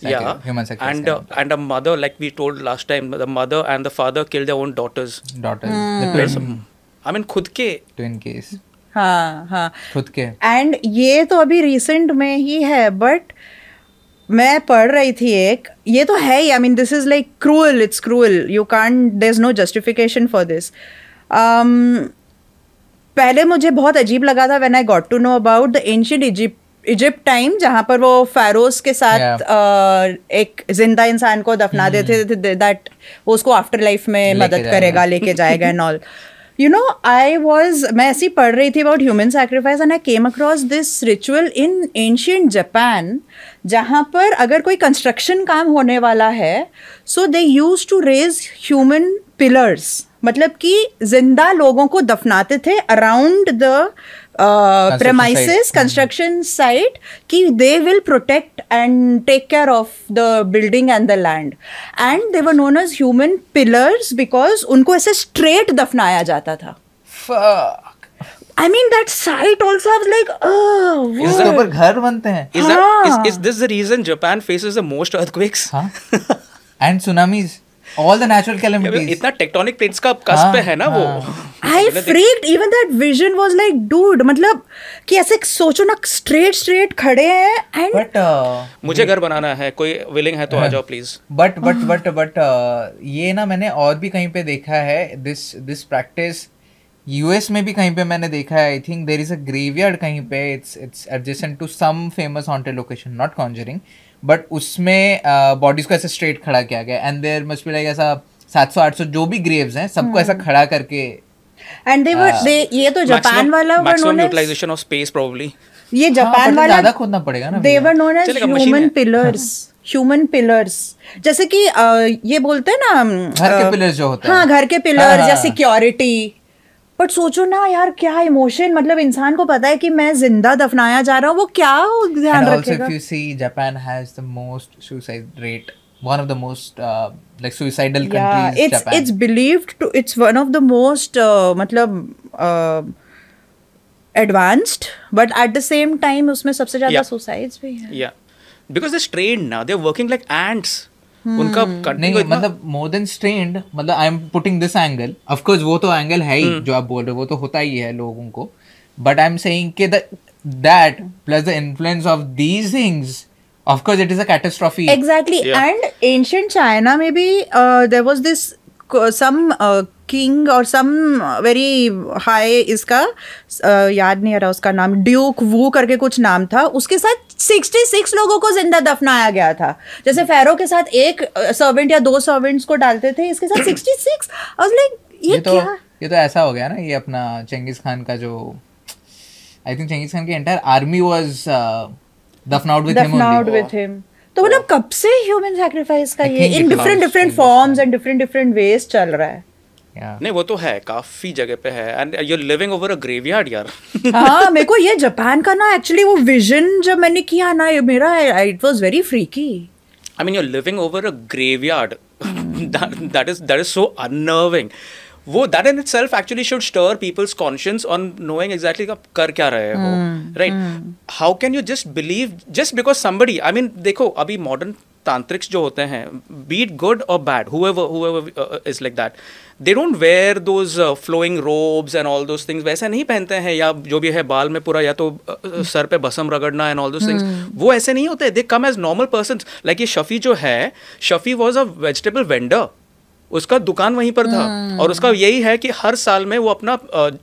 S3: yeah human sacrifice and uh, and a mother like we told last time the mother and the father kill their own daughters daughters mm. the twin. i mean खुद के twin case
S2: हाँ हाँ खुद के एंड ये तो अभी रिसेंट में ही है बट मैं पढ़ रही थी एक ये तो है ही I mean this is like cruel it's cruel you can there is no justification for this पहले मुझे बहुत अजीब लगा था when I got to know about the ancient Egypt Egypt time जहाँ पर वो फैरोज के साथ yeah. Uh, एक जिंदा इंसान को दफना hmm. देते थे दैट वो उसको आफ्टर लाइफ में मदद करेगा लेके जाएगा and all you know I was मैं ऐसी पढ़ रही थी about human sacrifice and I came across this ritual in ancient Japan जहाँ पर अगर कोई कंस्ट्रक्शन काम होने वाला है so they use to raise human pillars मतलब कि जिंदा लोगों को दफनाते थे around the premises construction site कि they will protect and take care of the building and the land and they were known as human pillars because उनको ऐसे स्ट्रेट दफनाया जाता था
S1: I mean that site also like घर बनते हैं is
S3: this reason Japan faces the most earthquakes and tsunamis all the natural calamities इतना टेक्टोनिक प्लेट्स का कस्प पे हाँ, है ना वो I freaked
S2: even that vision was like dude मतलब कि ऐसे सोचो ना स्ट्रेट स्ट्रेट खड़े हैं एंड बट
S3: uh, मुझे घर बनाना है कोई विलिंग है तो आ हाँ। जाओ please
S2: but but but
S3: but
S1: ये ना मैंने और भी कहीं पे देखा है दिस दिस प्रैक्टिस यूएस में भी कहीं पे मैंने देखा है I think there is a graveyard कहीं पे it's it's adjacent to some famous haunted location not conjuring but उसमें बॉडीज uh, को ऐसे स्ट्रेट खड़ा किया गया and there must be like ऐसा सात सौ आठ सौ जो भी ग्रेव्स हैं सबको ऐसा hmm. खड़ा करके
S2: एंड दे वर दे ये तो जापान वाला were known
S3: utilization of space probably
S2: ये जापान हाँ, वाला ज्यादा खोदना पड़ेगा ना they were known as human pillars human pillars जैसे कि uh, ये बोलते हैं ना um, घर के पिलर्स uh, जो होते हैं हाँ घर के पिलर्स या सिक्योरिटी बट सोचो ना यार क्या इमोशन मतलब इंसान को पता है कि मैं जिंदा दफनाया जा रहा हूँ वो क्या ध्यान रखेगा you
S1: see Japan has the most suicide rate one of the most uh, like suicidal yeah,
S2: countries it's Japan. it's believed to it's one of the most uh, matlab uh, advanced but at the same time usme sabse zyada yeah. suicides bhi hai
S3: yeah because they're trained now they're working like ants उनका करने hmm. नहीं, मतलब मोर देन
S1: स्ट्रेंड मतलब I am putting this angle of course वो तो एंगल है ही hmm. जो आप बोल रहे हो वो तो होता ही है लोगों को बट आई एम सेइंग कि that plus the influence of these things of course it is a catastrophe exactly and
S2: ancient China में भी there was this some king और सम वेरी हाई इसका याद नहीं आ रहा उसका नाम ड्यूक वू करके कुछ नाम था उसके साथ 66 लोगों को जिंदा दफनाया गया था जैसे फेरो के साथ एक सर्वेंट या दो सर्वेंट्स को डालते थे इसके साथ सिक्सटी सिक्स लाइक ये, ये तो क्या?
S1: ये तो ऐसा हो गया ना ये अपना चंगेज खान का जो आई थिंक चंगेज खान की एंटायर आर्मी वॉज दफनाउट विद हिम विद
S2: हिम तो मतलब कब से ह्यूमन सैक्रिफाइस का ये इन different different forms and different different ways चल रहा है
S3: नहीं वो तो है काफी जगह पे है and you are living over a graveyard यार
S2: हां मेरे को ये जापान का ना एक्चुअली वो विजन जब मैंने किया ना ये मेरा it was very freaky
S3: I mean you are living over a graveyard that is that is so unnerving वो that in itself actually should stir people's conscious on knowing exactly आप कर क्या रहे हो right how can you just believe just because somebody I mean देखो अभी मॉडर्न तांत्रिक्स जो होते हैं बीट गुड और bad whoever whoever is like that they don't wear those flowing robes and all those things वैसे नहीं पहनते हैं या जो भी है बाल में पूरा या तो uh, uh, सर पे भसम रगड़ना एंड ऑल दोज थिंग्स वो ऐसे नहीं होते they come as normal person like ये शफ़ी जो है Shafi was a vegetable vendor उसका दुकान वहीं पर था हम्म। और उसका यही है कि हर साल में वो अपना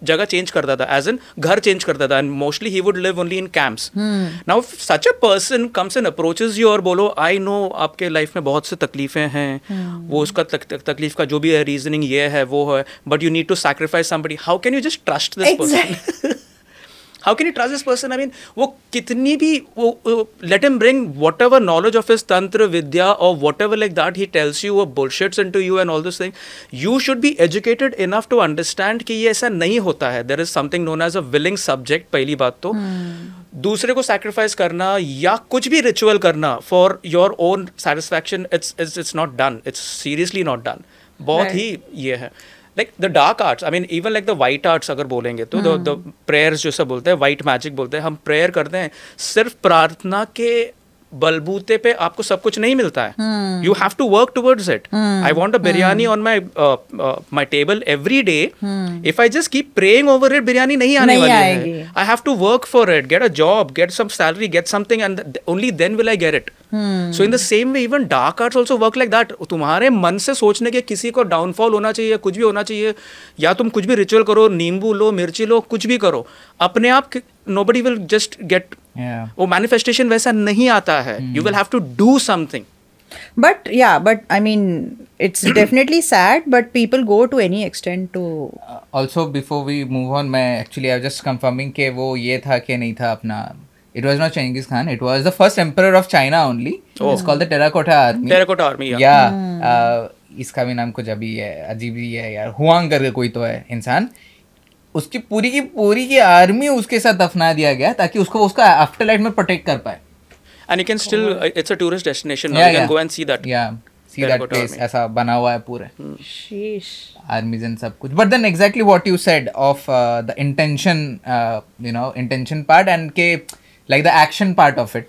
S3: जगह चेंज करता था एज एन घर चेंज करता था and mostly he would live only in camps now such a person comes and approaches you और बोलो आई नो आपके लाइफ में बहुत से तकलीफें हैं हम्म। वो उसका तक, तक, तकलीफ का जो भी है रीजनिंग ये है वो है but you need to sacrifice somebody how can you just trust this person how can you trust this person I mean वो कितनी भी वो let him bring whatever knowledge of his tantra vidya और whatever like that he tells you वो bullshits in to you and all this thing you should be educated enough to understand कि ये ऐसा नहीं होता है there is something known as a willing subject पहली बात तो hmm. दूसरे को सेक्रीफाइस करना या कुछ भी रिचुअल करना for your own satisfaction it's it's it's not done it's seriously not done बहुत ही ये है like the dark arts I mean even like the white arts अगर बोलेंगे तो द प्रेयर्स hmm. जो सब बोलते हैं वाइट मैजिक बोलते हैं हम प्रेयर करते हैं सिर्फ प्रार्थना के बलबूते पे आपको सब कुछ नहीं मिलता
S1: है you
S3: have to work towards it I want a biryani on my my table every day if I just keep praying over it biryani नहीं आने नहीं वाली है I have to work for it get a job get some salary get something and only then will I get it so in the same way even dark arts also work like that तुम्हारे मन से सोचने के किसी को डाउनफॉल होना चाहिए कुछ भी होना चाहिए या तुम कुछ भी रिचुअल करो नींबू लो मिर्ची लो कुछ भी करो अपने आप nobody will just get yeah. वो मैनिफेस्टेशन वैसा नहीं आता है you will have to do something
S2: but yeah but i mean it's definitely sad but people go to any extent to uh,
S1: also before we move on मैं actually I was just confirming के वो ये था कि नहीं था अपना it was not Genghis Khan it was the first emperor of China only oh. it's called the Terracotta Army Terracotta Army yeah, yeah hmm. uh, इसका भी नाम कुछ अभी है अजीब ही है यार हुआंग करके कोई तो है इंसान उसकी पूरी की पूरी की आर्मी उसके साथ दफना दिया गया ताकि उसको उसका आफ्टर लाइफ में प्रोटेक्ट कर पाए
S3: and you can still it's a tourist destination you can go and see that या सी दैट प्लेस ऐसा बना हुआ है पूरे
S2: शीश
S1: आर्मीज एंड सब कुछ but then exactly what you said of the intention you know intention part and के like the action part of it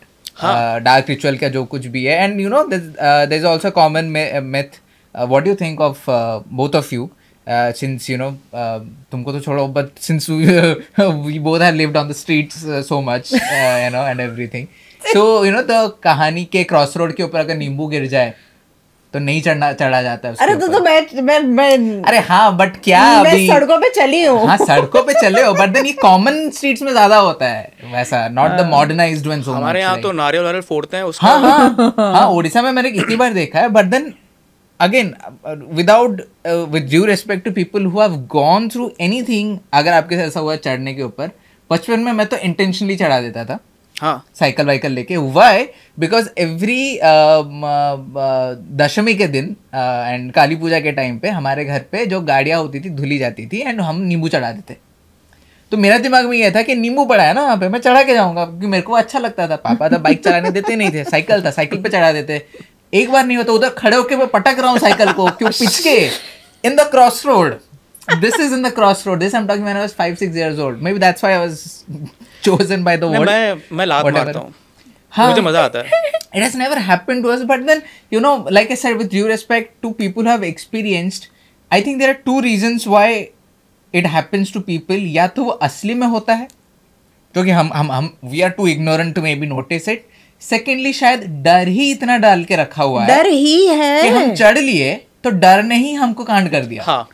S1: dark ritual का जो कुछ भी है and you know there is also common myth what do you think of both of you since you know तुमको तो छोड़ो but since we both have lived on the streets so much you know and everything so you know the कहानी के क्रॉस रोड के ऊपर अगर नींबू गिर जाए तो नहीं चढ़ना चढ़ा जाता है अरे तो, तो
S2: मैं, मैं, मैं अरे हाँ बट क्या मैं अभी सड़कों पे चली हूँ हाँ सड़कों पे चले
S1: हो बट देन ये कॉमन स्ट्रीट्स में ज्यादा होता है वैसा not the modernised one so हमारे यहाँ तो
S3: नारियल वारियल फोड़ते हैं उसका हाँ हाँ हाँ ओडिशा
S1: में मैंने कितनी बार देखा है but then again without with due respect to people who have gone through anything अगर आपके साथ ऐसा हुआ चढ़ने के ऊपर बचपन में मैं तो इंटेंशनली चढ़ा देता था हाँ साइकिल वाइकल लेके वाई बिकॉज एवरी दशमी के दिन एंड uh, काली पूजा के टाइम पे हमारे घर पे जो गाड़ियाँ होती थी धुली जाती थी एंड हम नींबू चढ़ा देते तो मेरा दिमाग में यह था कि नींबू पड़ा है ना वहाँ पे मैं चढ़ा के जाऊँगा क्योंकि मेरे को अच्छा लगता था पापा था तो बाइक चलाने देते नहीं थे साइकिल था साइकिल पे चढ़ा देते एक बार नहीं होता उधर खड़े होके मैं पटक रहा हूँ साइकिल को क्यों पिचके in the cross road this is in the crossroad. This I'm talking when I was five, six years old. Maybe that's why I was chosen by the world. मैं मैं लात मारता हूँ.
S3: हाँ, मुझे मजा आता
S1: है. It has never happened to us, but then you know, like I said, with due respect to people who have experienced, I think there are two reasons why it happens to people. या तो वो असली में होता है, क्योंकि हम हम हम we are too ignorant to maybe notice it. Secondly शायद डर ही इतना डाल के रखा हुआ है डर
S2: ही है कि हम
S1: चढ़ लिए तो डर ने ही हमको कांड कर दिया हाँ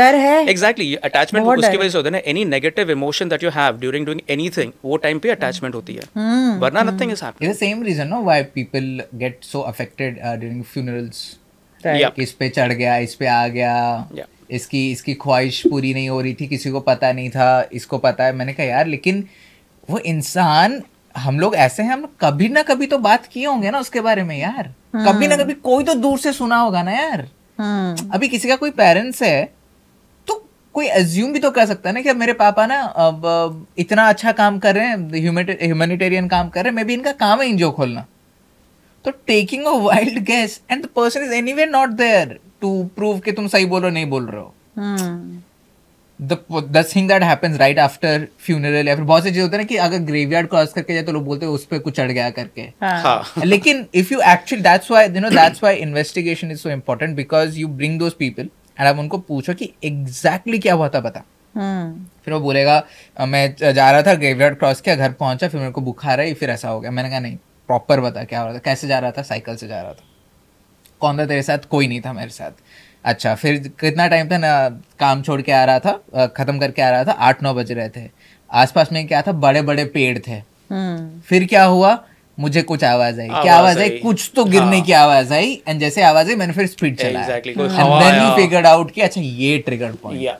S3: डर है एग्जैक्टली अटैचमेंट उसकी वजह से होता है ना any negative emotion that you have during doing anything वो टाइम पे अटैचमेंट होती है हम्म, वरना nothing is happening the same reason
S1: no why people get so affected during funerals इस पे चढ़ गया इस पे आ गया yeah. इसकी इसकी ख्वाहिश पूरी नहीं हो रही थी किसी को पता नहीं था इसको पता है मैंने कहा यार लेकिन वो इंसान हम लोग ऐसे हैं हम कभी ना कभी तो बात किए होंगे ना उसके बारे में यार हम्म। कभी ना कभी कोई तो दूर से सुना होगा ना यार हम्म। अभी किसी का कोई पेरेंट्स है तो कोई एज्यूम भी तो कर सकता है ना कि मेरे पापा ना अब इतना अच्छा काम कर रहे हैं ह्यूमेटेरियन काम कर रहे हैं मे बी इनका काम है इंजो खोलना तो taking a wild guess and the person is any not there to prove कि तुम सही बोल रहे हो नहीं बोल रहे हो
S2: hmm.
S1: The thing that happens right after funeral या फिर बहुत से चीज होते हैं ना कि अगर ग्रेवयार्ड क्रॉस करके जाए तो लोग बोलते हैं उस पर कुछ चढ़ गया करके हाँ। हाँ। लेकिन if you actually that's why you know that's why investigation is so important because you bring those people and आप उनको पूछो कि एग्जैक्टली क्या हुआ था पता Hmm. हम्म। फिर वो बोलेगा मैं जा रहा था ग्रेवयार्ड क्रॉस किया घर पहुंचा फिर मेरे को बुखार आई फिर ऐसा हो गया मैंने कहा नहीं प्रॉपर बता क्या हो रहा था कैसे जा रहा था साइकिल से जा रहा था कौन था तेरे साथ कोई नहीं था मेरे साथ अच्छा फिर कितना टाइम था ना काम छोड़ के आ रहा था ख़त्म करके आ रहा था आठ नौ बज रहे थे आसपास में क्या था बड़े बड़े पेड़ थे हम्म। फिर क्या हुआ मुझे कुछ आवाज
S3: आई क्या आवाज आई
S1: कुछ तो गिरने हाँ। की आवाज आई एंड जैसे आवाज आई मैंने फिर स्पीड चलाया एग्जैक्टली फिगर्ड आउट कि अच्छा ये ट्रिगर पॉइंट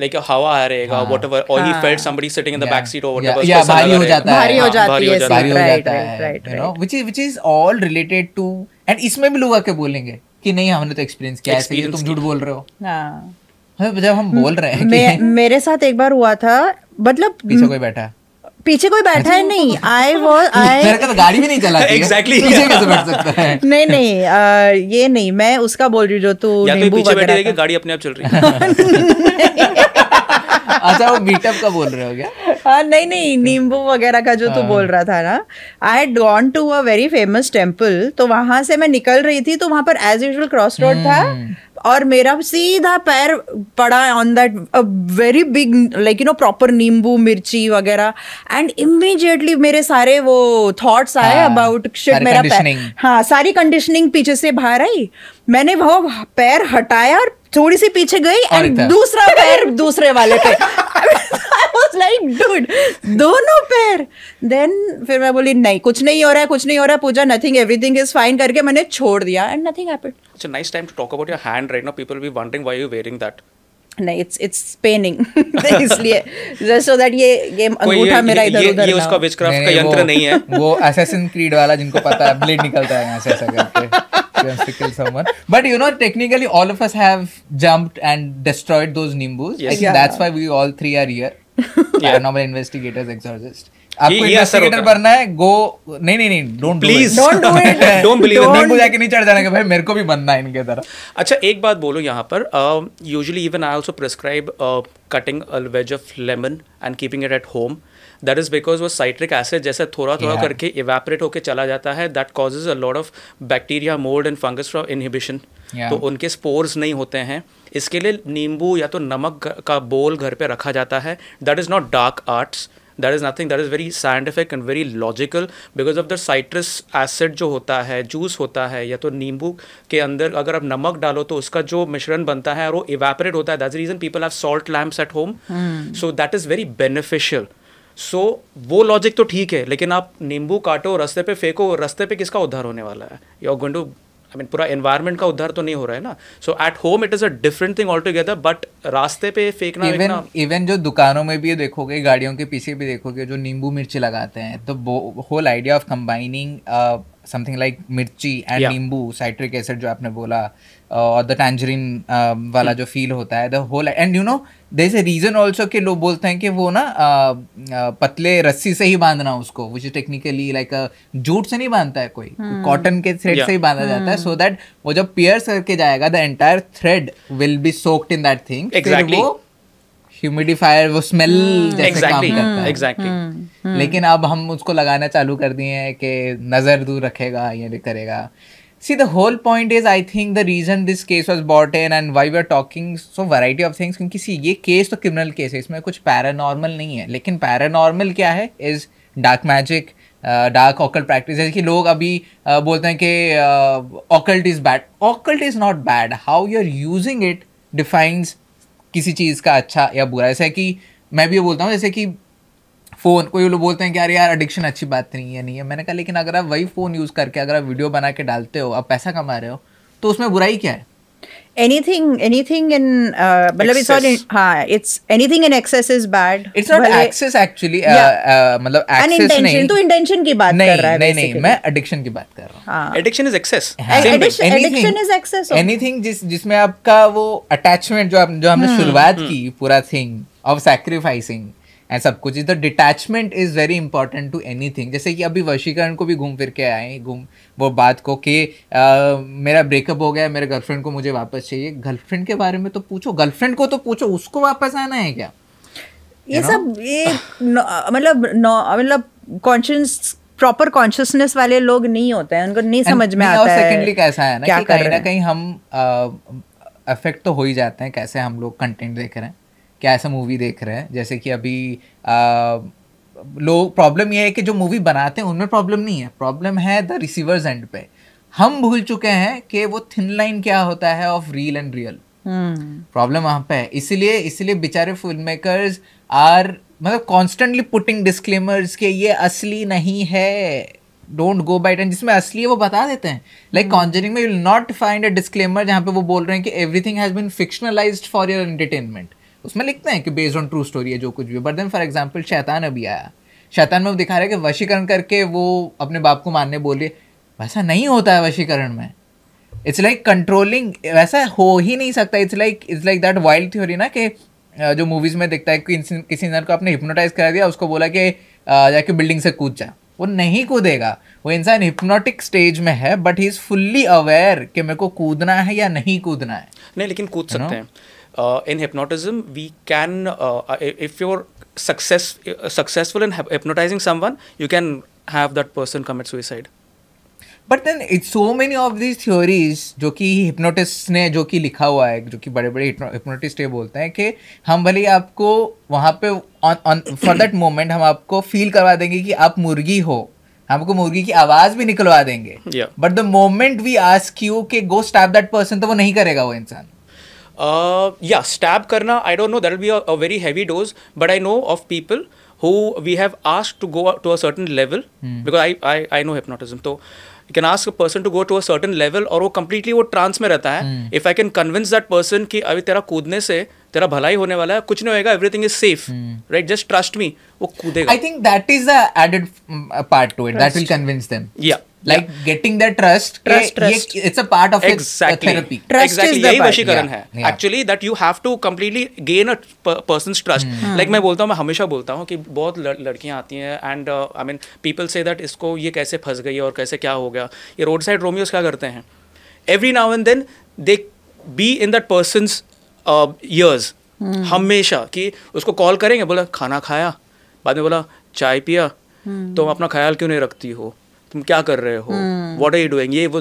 S3: लाइक हवा आ रहेगा एवर और ही felt somebody sitting in the back seat और या भारी हो जाता है भारी हो हाँ, जाती है you know
S1: which is which is all related to and इसमें भी लोग आके बोलेंगे कि नहीं हमने तो एक्सपीरियंस किया है तुम झूठ बोल रहे हो
S2: हाँ।, हाँ जब हम बोल रहे हैं मे, मेरे साथ एक बार हुआ था मतलब पीछे कोई बैठा पीछे कोई बैठा है अच्छा। नहीं आई वॉज आई गाड़ी भी नहीं चला exactly. पीछे कैसे बैठ सकता है नहीं नहीं आ, ये नहीं मैं उसका बोल रही जो तू या तो पीछे बैठे
S3: गाड़ी अपने आप चल रही है
S2: अच्छा वो मीटअप का बोल
S3: रहे हो क्या
S2: हाँ नहीं नहीं नींबू वगैरह का जो तू हाँ। बोल रहा था ना I had gone to a very famous temple तो वहां से मैं निकल रही थी तो वहां पर एज यूजल क्रॉस रोड था हम्म। और मेरा सीधा पैर पड़ा on that very big like you know proper नींबू मिर्ची वगैरह एंड इमीजिएटली मेरे सारे वो थॉट्स आए अबाउट हाँ, शिट मेरा पैर हाँ सारी कंडीशनिंग पीछे से बाहर आई मैंने वो पैर हटाया और थोड़ी सी पीछे गई एंड दूसरा पैर दूसरे वाले पे दोनों पैर देन फिर मैं बोली नहीं कुछ नहीं हो रहा है कुछ नहीं हो रहा है पूजा नथिंग एवरीथिंग इज फाइन करके मैंने छोड़ दिया and nothing happened
S3: it's a nice time to talk about your hand right now people be wondering why you wearing that
S2: नहीं इट्स इट्स पेनिंग इसलिए जस्ट सो दैट ये गेम अंगूठा मेरा इधर उधर ये उसका विचक्राफ्ट का यंत्र नहीं है
S1: वो असैसिन क्रीड वाला जिनको पता है ब्लेड निकलता है यहां से ऐसा करके go to kill someone. But you know, technically, all of us have jumped and destroyed those nimbus. Yes. I think Yeah. That's why we all three are here. Paranormal investigators, exorcist. आपको इन्वेस्टिगेटर बनना है गो नहीं नहीं नहीं don't please don't do it don't believe नींबू जाके नहीं चढ़ जाने का भाई मेरे को भी बनना है इनके तरह
S3: अच्छा एक बात बोलो यहाँ पर usually even I also prescribe cutting a wedge of lemon and keeping it at home that is because वो साइट्रिक एसिड जैसे थोड़ा थोड़ा yeah. करके इवेपरेट होकर चला जाता है that causes a lot of bacteria mould and fungus from inhibition तो उनके स्पोर्स नहीं होते हैं इसके लिए नींबू या तो नमक का बोल घर पे रखा जाता है that is not dark arts that is nothing that is very scientific and very logical because of the citrus acid जो होता है जूस होता है या तो नींबू के अंदर अगर आप नमक डालो तो उसका जो मिश्रण बनता है और वो इवेपरेट होता है that reason people have salt lamps at home so that is very beneficial so so, वो लॉजिक तो ठीक है लेकिन आप नींबू काटो रास्ते पे फेंको रास्ते पे किसका उद्धार होने वाला है you going to I mean पूरा एनवायरमेंट का उद्धार तो नहीं हो रहा है ना so at home it is a different thing all together but रास्ते पे फेंकना इवन
S1: इवन जो दुकानों में भी देखोगे गाड़ियों के पीछे भी देखोगे जो नींबू मिर्ची लगाते हैं तो whole idea of combining something like मिर्ची एंड नींबू साइट्रिक एसिड जो आपने बोला और द टैंजरीन um, वाला hmm. जो फील होता है the whole and you know there is a reason also कि लोग बोलते हैं कि वो ना uh, uh, पतले रस्सी से ही बांधना उसको which is technically like jute से नहीं बांधता है कोई कॉटन hmm. के थ्रेड से ही बांधा जाता है सो hmm. दैट वो जब पियर्स करके जाएगा the entire thread will be soaked in that thing वो ह्यूमिडिफायर वो स्मेल जैसे exactly. काम करता है एग्जैक्टली exactly. लेकिन अब हम उसको लगाना चालू कर दिए हैं कि नज़र दूर रखेगा ये करेगा See, the whole point is, I think the reason this case was brought in and why we are talking so variety of things, क्योंकि see ये केस तो क्रिमिनल केस है इसमें कुछ पैरानॉर्मल नहीं है लेकिन पैरानॉर्मल क्या है is dark magic dark occult practice जैसे कि लोग अभी uh, बोलते हैं कि occult is bad occult is not bad how you are using it defines किसी चीज़ का अच्छा या बुरा जैसे कि मैं भी ये बोलता हूँ जैसे कि फोन कोई लोग बोलते हैं कि यार यार एडिक्शन अच्छी बात नहीं है नहीं है मैंने कहा लेकिन अगर आप वही फोन यूज करके अगर आप वीडियो बना के डालते हो आप पैसा कमा रहे हो तो उसमें बुराई क्या है एनीथिंग
S2: एनीथिंग इन मतलब इट्स ऑल हां it's anything in excess is bad it's not excess actually
S1: मतलब एक्सेस तो नहीं इंटेंशन तो
S2: इंटेंशन की बात कर रहा है नहीं नहीं नहीं मैं
S1: एडिक्शन की बात कर रहा हूं addiction is excess addiction is excess anything जिस जिसमें आपका वो अटैचमेंट जो जो हमने hmm. शुरुआत hmm. की पूरा थिंग ऑफ सैक्रिफाइसिंग एंड सब कुछ is the detachment is very important to anything जैसे कि अभी वशीकरण को भी घूम फिर के आए घूम वो बात को कि मेरा ब्रेकअप हो गया मेरे गर्लफ्रेंड को मुझे वापस चाहिए गर्लफ्रेंड के बारे में तो पूछो गर्लफ्रेंड को तो पूछो उसको वापस आना है क्या
S2: ये you know? सब ये मतलब मतलब कॉन्शियस प्रॉपर कॉन्शियसनेस वाले लोग नहीं होते हैं उनको नहीं समझ में आता है सेकंडली कैसा है ना क्या कि कहीं ना कहीं
S1: हम अफेक्ट तो हो ही जाते हैं कैसे हम लोग कंटेंट देख रहे हैं क्या ऐसा मूवी देख रहे हैं जैसे कि अभी लोग प्रॉब्लम यह है कि जो मूवी बनाते हैं उनमें प्रॉब्लम नहीं है प्रॉब्लम है द रिसीवर्स एंड पे हम भूल चुके हैं कि वो थिन लाइन क्या होता है of real and real problem वहाँ पे है इसीलिए इसलिए बेचारे फिल्म मेकर्स आर मतलब कॉन्स्टेंटली पुटिंग डिस्क्लेमर्स के ये असली नहीं है डोंट गो बाई एंड जिसमें असली है वो बता देते हैं लाइक कॉन्जरिंग हम्म। में you not find a disclaimer जहाँ पे वो बोल रहे हैं कि everything has been fictionalise for your entertainment उसमें लिखते हैं कि बेस्ड ऑन ट्रू स्टोरी है जो कुछ भी बट देन फॉर एग्जाम्पल शैतान अभी आया शैतान में दिखा रहे हैं कि वशीकरण करके वो अपने बाप को मारने बोले वैसा नहीं होता है वशीकरण में इट्स लाइक कंट्रोलिंग वैसा हो ही नहीं सकता it's like it's like that wild theory ना कि जो मूवीज़ में दिखता है कि किसी इंसान को आपने हिप्नोटाइज करा दिया उसको बोला कि जाके बिल्डिंग से कूद जा वो नहीं कूदेगा वो इंसान हिप्नोटिक स्टेज में है but he is fully aware कि मेरे को कूदना है या नहीं कूदना है
S3: नहीं लेकिन कूद सकते हैं uh, in hypnotism we can uh, uh if you're success uh, successful in hypnotizing someone you can have that person commit suicide
S1: but then it's so many of these theories जो कि हिप्नोटिस्ट ने जो कि लिखा हुआ है जो कि बड़े बड़े हिप्नोटिस्ट ये बोलते हैं कि हम भले ही आपको वहाँ पे ऑन फॉर दैट मोमेंट हम आपको फील करवा देंगे कि आप मुर्गी हो हम आपको मुर्गी की आवाज भी निकलवा देंगे but the moment we ask you के गो स्टैप दैट पर्सन तो वो नहीं करेगा वो इंसान
S3: yeah, stab karna, I don't know, that'll be a, a very heavy dose, but I know of people who we have asked to go to a certain level mm. because I, I, I know hypnotism. So you can ask a person to go to a certain level और वो completely वो trance में रहता है if I can convince that person कि अभी तेरा कूदने से तेरा भलाई होने वाला है कुछ नहीं होएगा everything is safe right just trust me वो कूदेगा I
S1: think that is the added part to it that will convince them या like getting that trust trust it's a part of part of exactly. therapy यही वशीकरण है
S3: actually that you have to completely gain a person trust like मैं बोलता हूँ मैं हमेशा बोलता हूँ कि बहुत लड़कियाँ आती हैं एंड आई मीन पीपल से दैट इसको ये कैसे फंस गई और कैसे क्या हो गया ये रोड साइड रोमियोस क्या करते हैं every now and then they be in that person ears हमेशा कि उसको कॉल करेंगे बोला खाना खाया बाद में बोला चाय पिया hmm. तुम अपना ख्याल क्यों नहीं रखती हो तुम क्या कर रहे हो वॉट आर यू डूइंग ये वो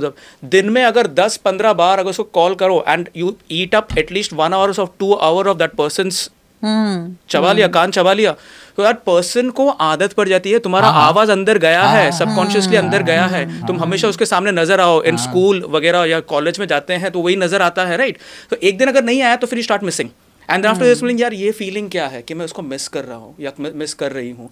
S3: दिन में अगर दस पंद्रह बार अगर उसको कॉल करो and you eat up at least one hours of two hour of that person चबा लिया हम्म। कान चबा लिया तो यार पर्सन को आदत पड़ जाती है तुम्हारा हाँ, आवाज अंदर गया हाँ, है सबकॉन्शियसली हाँ, अंदर गया हाँ। है तुम हमेशा उसके सामने नजर आओ इन स्कूल हाँ। वगैरह या कॉलेज में जाते हैं तो वही नजर आता है राइट तो एक दिन अगर नहीं आया तो फिर start missing and after this feeling यार ये फीलिंग क्या है कि मैं उसको मिस कर रहा हूँ या मिस कर रही हूँ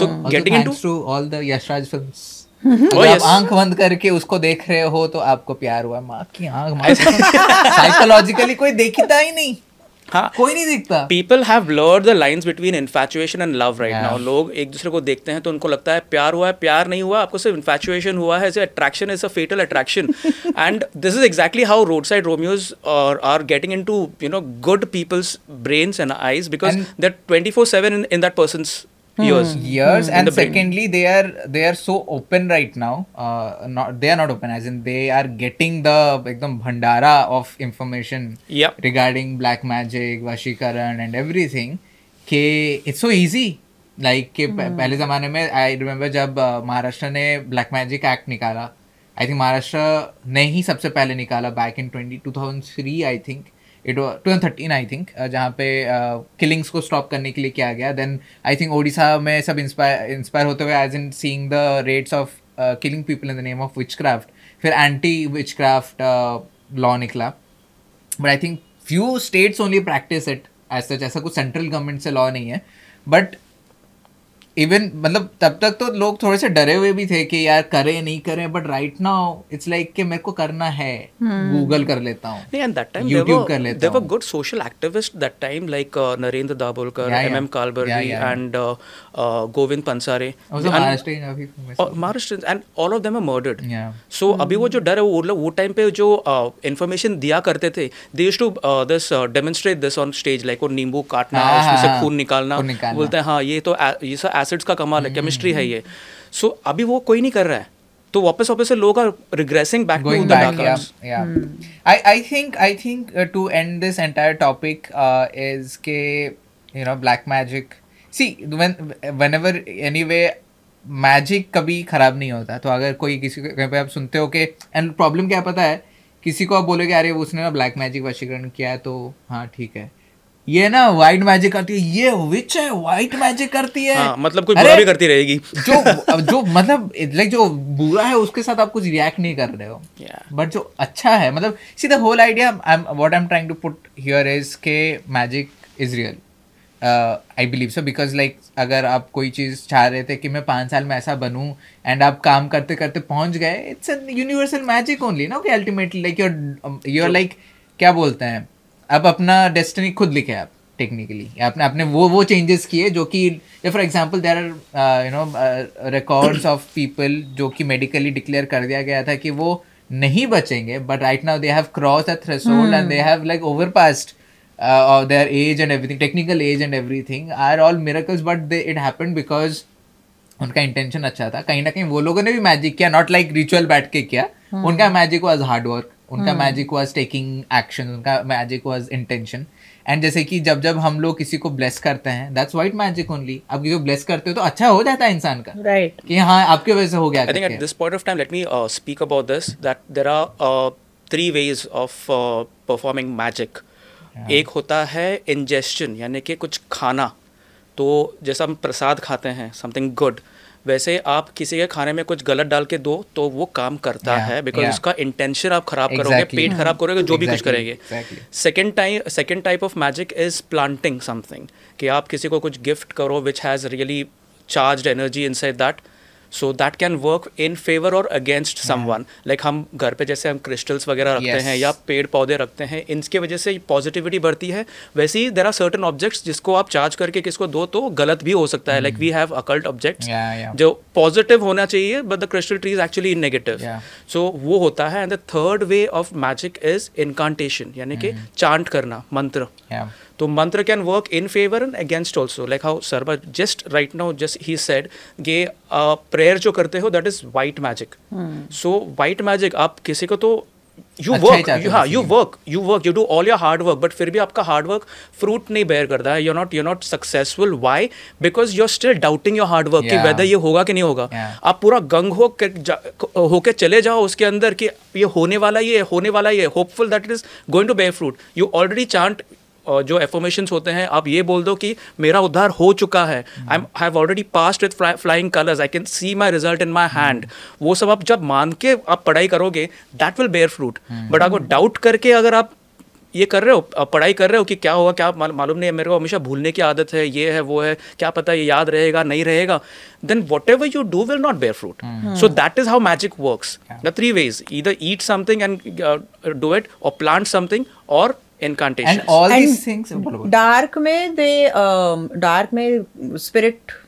S3: so getting into all the Yash Raj films तो mm-hmm. आप आंख
S1: बंद करके उसको देख रहे हो तो आपको प्यार हुआ माँ की आंख
S3: साइकोलॉजिकली
S1: कोई देखता ही नहीं हाँ कोई नहीं दिखता
S3: people have blurred the lines between infatuation and love right now लोग एक दूसरे को देखते हैं तो उनको लगता है प्यार हुआ है प्यार नहीं हुआ आपको सिर्फ इन्फेचुएशन हुआ है attraction is a fatal attraction and this is exactly how road side Romeos और are getting in to you know good people's brains and eyes because that twenty four seven in that person's years years and the secondly
S1: brain. they are they are so open right now uh, not they are not open as in they are getting the ekdam bhandara of information yep. regarding black magic vashikaran and everything ke it's so easy like ke पहले pehle zamane mein i remember jab uh, maharashtra ne black magic act nikala i think maharashtra ne hi sabse pehle nikala back in 20 2003 i think it twelve thirteen I think जहाँ पे किलिंग्स uh, को स्टॉप करने के लिए किया गया देन आई थिंक ओडिशा में सब इंस्पायर इंस्पायर होते हुए as in seeing the rates of killing people in the name of witchcraft फिर एंटी विच क्राफ्ट लॉ निकला but I think few states only practice it as such ऐसा कुछ सेंट्रल गवर्नमेंट से लॉ नहीं है बट इवन मतलब तब तक तो लोग थोड़े से डरे हुए भी थे कि यार करें नहीं करें but right now it's like कि मेरे को करना है गूगल hmm. कर लेता हूँ यूट्यूब कर
S3: लेता हूँ good social activist that time like Narendra Dabholkar M M Kalburgi and Govind Pansare and all of them are murdered so अभी वो जो डर है वो मतलब वो टाइम पे जो इन्फॉर्मेशन uh, दिया करते थे they use to this demonstrate this on stage like वो नींबू काटना हाँ, हाँ, हाँ, खून निकालना बोलते हैं हाँ ये तो ये सब एसिड्स का कमाल है केमिस्ट्री है ये सो hmm. so, अभी वो कोई नहीं कर रहा है तो वापस वापस से लोग are regressing back to the dark या
S1: I I think I think to end this entire topic is के you know black magic see when whenever anyway magic कभी ख़राब नहीं होता तो अगर कोई किसी को कहीं पे आप सुनते हो कि एंड प्रॉब्लम क्या पता है किसी को आप बोलोगे अरे उसने ना ब्लैक मैजिक वशीकरण किया है तो हाँ ठीक है ये ना व्हाइट मैजिक करती है ये विच है व्हाइट मैजिक करती है हाँ, मतलब कोई बुरा भी करती रहेगी जो जो मतलब लाइक जो बुरा है उसके साथ आप कुछ रिएक्ट नहीं कर रहे हो बट yeah. जो अच्छा है मतलब see the whole idea I am what I am trying to put here is के magic is real I believe so because like अगर आप कोई चीज़ चाह रहे थे कि मैं पाँच साल में ऐसा बनूँ एंड आप काम करते करते पहुँच गए इट्स यूनिवर्सल मैजिक ओनली ना कि ultimately like your your like क्या बोलते हैं अब अपना डेस्टिनी खुद लिखे आप टेक्निकली आपने आपने वो वो चेंजेस किए जो कि for example there are you know records of people जो कि मेडिकली डिक्लेयर कर दिया गया था कि वो नहीं बचेंगे but right now they have cross a threshold and they have like overpast uh, their age and everything, technical age and everything are all miracles, but they it happened because उनका इंटेंशन अच्छा था कहीं ना कहीं वो लोगों ने भी मैजिक किया नॉट लाइक रिचुअल बैठ के किया hmm. उनका मैजिक वॉज हार्ड वर्क उनका मैजिक वाज टेकिंग एक्शन उनका मैजिक वाज इंटेंशन एंड जैसे कि जब जब हम लोग किसी को ब्लेस करते हैं दैट्स वाइट मैजिक ओनली आप किसी को ब्लेस करते हो तो अच्छा हो जाता है इंसान का राइट right. कि हाँ आपके वजह से हो गया I think at
S3: this point of time let me speak about this that there are three ways of performing magic एक होता है इंजेस्टन यानी कि कुछ खाना तो जैसा हम प्रसाद खाते हैं समथिंग गुड वैसे आप किसी के खाने में कुछ गलत डाल के दो तो वो काम करता yeah, है बिकॉज yeah. उसका इंटेंशन आप खराब exactly. करोगे पेट खराब करोगे जो exactly. भी कुछ करेंगे second time second type of magic is planting something कि आप किसी को कुछ गिफ्ट करो which has really charge energy inside that so that can work in favour और अगेंस्ट वन लाइक हम घर पे जैसे हम क्रिस्टल्स वगैरह रखते yes. हैं या पेड़ पौधे रखते हैं इनके वजह से पॉजिटिविटी बढ़ती है वैसे ही देर आर सर्टन ऑब्जेक्ट्स जिसको आप चार्ज करके किसको दो तो गलत भी हो सकता है like we have occult objects जो पॉजिटिव होना चाहिए but the crystal tree is actually negative so वो होता है and the third way of magic is incantation यानी कि चांट hmm. करना मंत्र yeah. तो can work in favour and against also like how sir but just right now just he said ये प्रेयर जो करते हो that is white magic so white magic आप किसी को तो यू वर्क यू हाँ you work you work you do all your hard work but फिर भी आपका हार्ड वर्क फ्रूट नहीं बेयर करता है you not you not successful why because you are still doubting your hard work कि वेदर ये होगा कि नहीं होगा yeah. आप पूरा गंग हो के होके चले जाओ उसके अंदर कि ये होने वाला ये होने वाला ये hopeful that it is going to bear fruit you already chant जो एफॉर्मेशन होते हैं आप ये बोल दो कि मेरा उद्धार हो चुका है I have already passed with flying colours I can see my result in my hand वो सब आप जब मान के आप पढ़ाई करोगे that will bear fruit but आपको डाउट करके अगर आप ये कर रहे हो पढ़ाई कर रहे हो कि क्या होगा क्या मालूम नहीं है मेरे को हमेशा भूलने की आदत है ये है वो है क्या पता ये याद रहेगा नहीं रहेगा then whatever you do will not bear fruit so that is how magic works the three ways either eat something and do it और प्लांट समथिंग और incantations and all and these
S2: things dark mein they um, dark mein spirit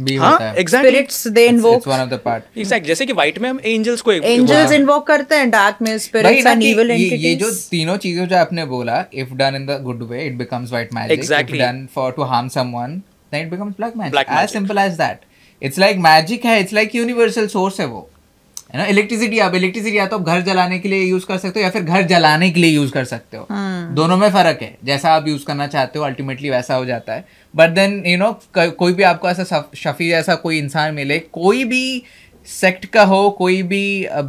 S2: भी हाँ, होता है exactly. spirits they invoke it's, it's one of the part
S3: exact जैसे कि व्हाइट में हम एंजल्स को
S2: एंजल्स इन्वोक करते हैं डार्क में स्पिरिट्स एंड इविल एंटिटीज ये जो
S1: तीनों चीजें जो आपने बोला if done in the good way it becomes white magic exactly. if done for to harm someone
S2: then it becomes black magic black as magic.
S1: simple as that it's like magic है it's like universal source है वो है ना इलेक्ट्रिसिटी आप इलेक्ट्रिसिटी या तो आप घर जलाने के लिए यूज कर सकते हो या फिर घर जलाने के लिए यूज कर सकते हो हाँ। दोनों में फर्क है जैसा आप यूज करना चाहते हो अल्टीमेटली वैसा हो जाता है बट देन यू नो कोई भी आपको ऐसा शफी जैसा कोई इंसान मिले कोई भी सेक्ट का हो कोई भी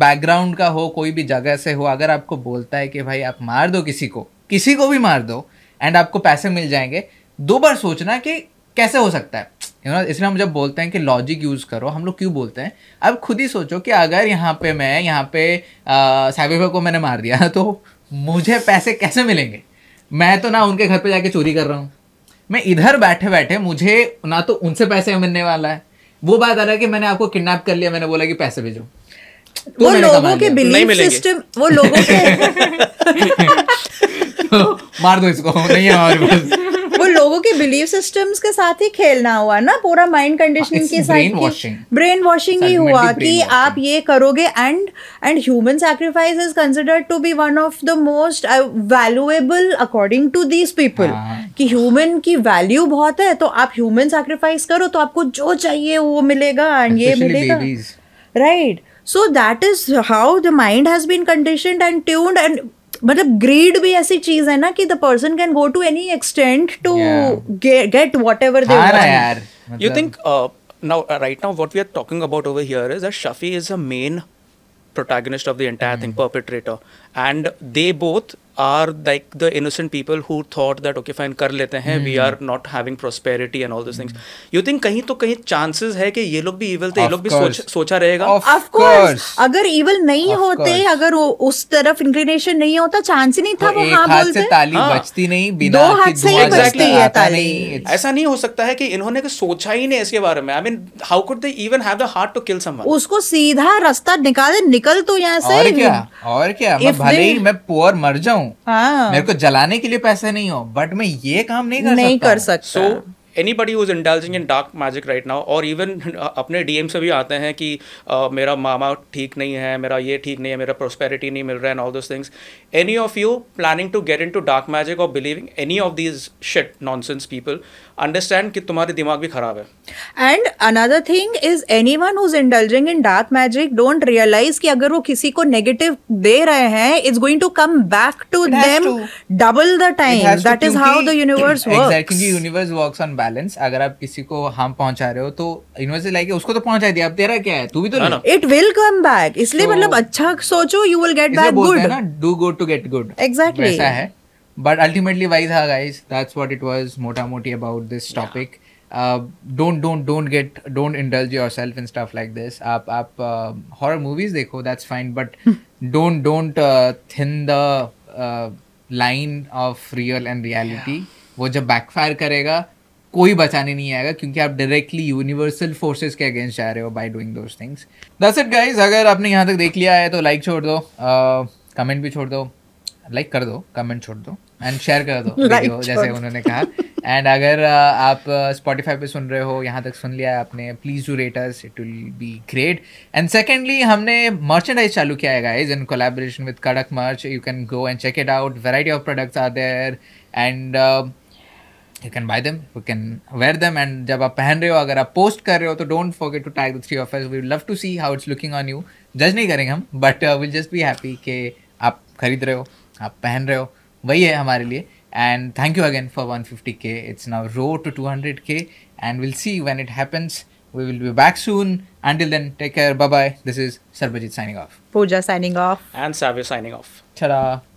S1: बैकग्राउंड का हो कोई भी जगह से हो अगर आपको बोलता है कि भाई आप मार दो किसी को किसी को भी मार दो एंड आपको पैसे मिल जाएंगे दो बार सोचना कि कैसे हो सकता है यू नो इसलिए हम जब बोलते हैं कि लॉजिक यूज़ करो हम लोग क्यों बोलते हैं अब खुद ही सोचो कि अगर यहाँ पे मैं यहाँ पे साहिबा को मैंने मार दिया तो मुझे पैसे कैसे मिलेंगे मैं तो ना उनके घर पे जाके चोरी कर रहा हूँ मैं इधर बैठे बैठे मुझे ना तो उनसे पैसे मिलने वाला है वो बात अलग कि मैंने आपको किडनैप कर लिया मैंने बोला कि पैसे भेजो तो वो लोगों के बिलीफ सिस्टम
S2: वो लोगों के
S1: मार दो इसको नहीं है हमारे पास
S2: लोगों के बिलीव सिस्टम्स के साथ ही खेलना हुआ ना पूरा माइंड हाँ, कंडीशनिंग के साथ ब्रेन वॉशिंग ही हुआ कि आप ये करोगे and and human sacrifice is considered to be one of the most valuable according to these people कि ह्यूमन की वैल्यू बहुत है तो आप ह्यूमन सेक्रीफाइस करो तो आपको जो चाहिए वो मिलेगा एंड ये मिलेगा right so that is how the mind has been condition and tuned and मतलब ग्रीड भी ऐसी चीज है ना कि the person can go to any extent to get whatever
S3: you think now right now what we are talking about over here is that Shafi is a main protagonist of the entire thing perpetrator and they both are like the innocent people who thought that okay fine कर लेते हैं we are not having prosperity and all this things you think कहीं तो कहीं चांसेस है कि ये लोग भी इवल थे ये लोग भी सोच, सोचा रहेगा ऑफ कोर्स
S2: अगर इवल नहीं होते अगर वो उस तरफ इंक्लिनेशन नहीं होता चांस ही नहीं था वो हां बोलते ताली हाँ.
S3: बजती नहीं बिना दो हाथ से ही बजती है ताली ऐसा नहीं हो सकता है कि इन्होंने कुछ सोचा ही नहीं इसके बारे में I mean how could they even have the heart to kill someone उसको
S2: सीधा रास्ता निकाल निकल तो यहां से और क्या
S3: और क्या मैं भले ही मैं पुअर मर जाऊं हूँ
S1: हाँ।
S2: मेरे
S3: को जलाने के लिए
S1: पैसे नहीं हो बट मैं ये काम नहीं कर नहीं सकता। कर सकता so so,
S3: anybody body is indulging in dark magic right now और इवन अपने डीएम से भी आते हैं कि uh, मेरा मामा ठीक नहीं है मेरा ये ठीक नहीं है मेरा प्रोस्पेरिटी नहीं मिल रहा है and all this things any of you planning to get into dark magic और believing any of these shit non people understand कि तुम्हारे दिमाग भी खराब
S2: है and another thing is anyone who's indulging in dark magic don't realise कि अगर वो किसी को नेगेटिव दे रहे हैं it's going to come back to them double the time that is how the universe works
S1: universe works on balance अगर आप किसी को हार्म पहुंचा रहे हो तो यूनिवर्सिटी लाइक उसको तो पहुंचा दिया अब तेरा क्या है तू भी तो इट
S2: विल कम बैक इसलिए तो मतलब अच्छा सोचो you will get back good ना
S1: do good to get good exactly ऐसा है बट अल्टीमेटली वाई था guys that's what it was मोटा मोटी about this topic don't don't don't get don't indulge yourself in stuff like this आप आप हॉर uh, मूवीज देखो that's fine but don't don't thin the line of real and reality वो जब बैकफायर करेगा कोई बचाने नहीं आएगा क्योंकि आप डायरेक्टली यूनिवर्सल फोर्सेस के अगेंस्ट जा रहे हो by doing those things that's it guys अगर आपने यहाँ तक देख लिया है तो लाइक छोड़ दो कमेंट भी छोड़ दो लाइक कर दो कमेंट छोड़ दो एंड शेयर कर दो वीडियो जैसे उन्होंने कहा एंड अगर आप स्पॉटिफाई पे सुन रहे हो यहाँ तक सुन लिया है आपने please do rate us it will be great and secondly हमने मर्चेंडाइज चालू किया है guys in collaboration with Kadak Merch you can go and check it out variety of products are there and you can buy them you can wear them and जब आप पहन रहे हो अगर आप पोस्ट कर रहे हो तो don't forget to tag the three of us we love to see how it's looking on you जज नहीं करेंगे हम but will just be happy कि आप खरीद रहे हो आप पहन रहे हो वही है हमारे लिए and thank you again for one fifty K it's now row to two hundred K and will see when it happens we will be back soon Until then, take care. Bye bye This is Sarbajit signing off.
S3: Pooja signing off. And Savya signing off
S1: चला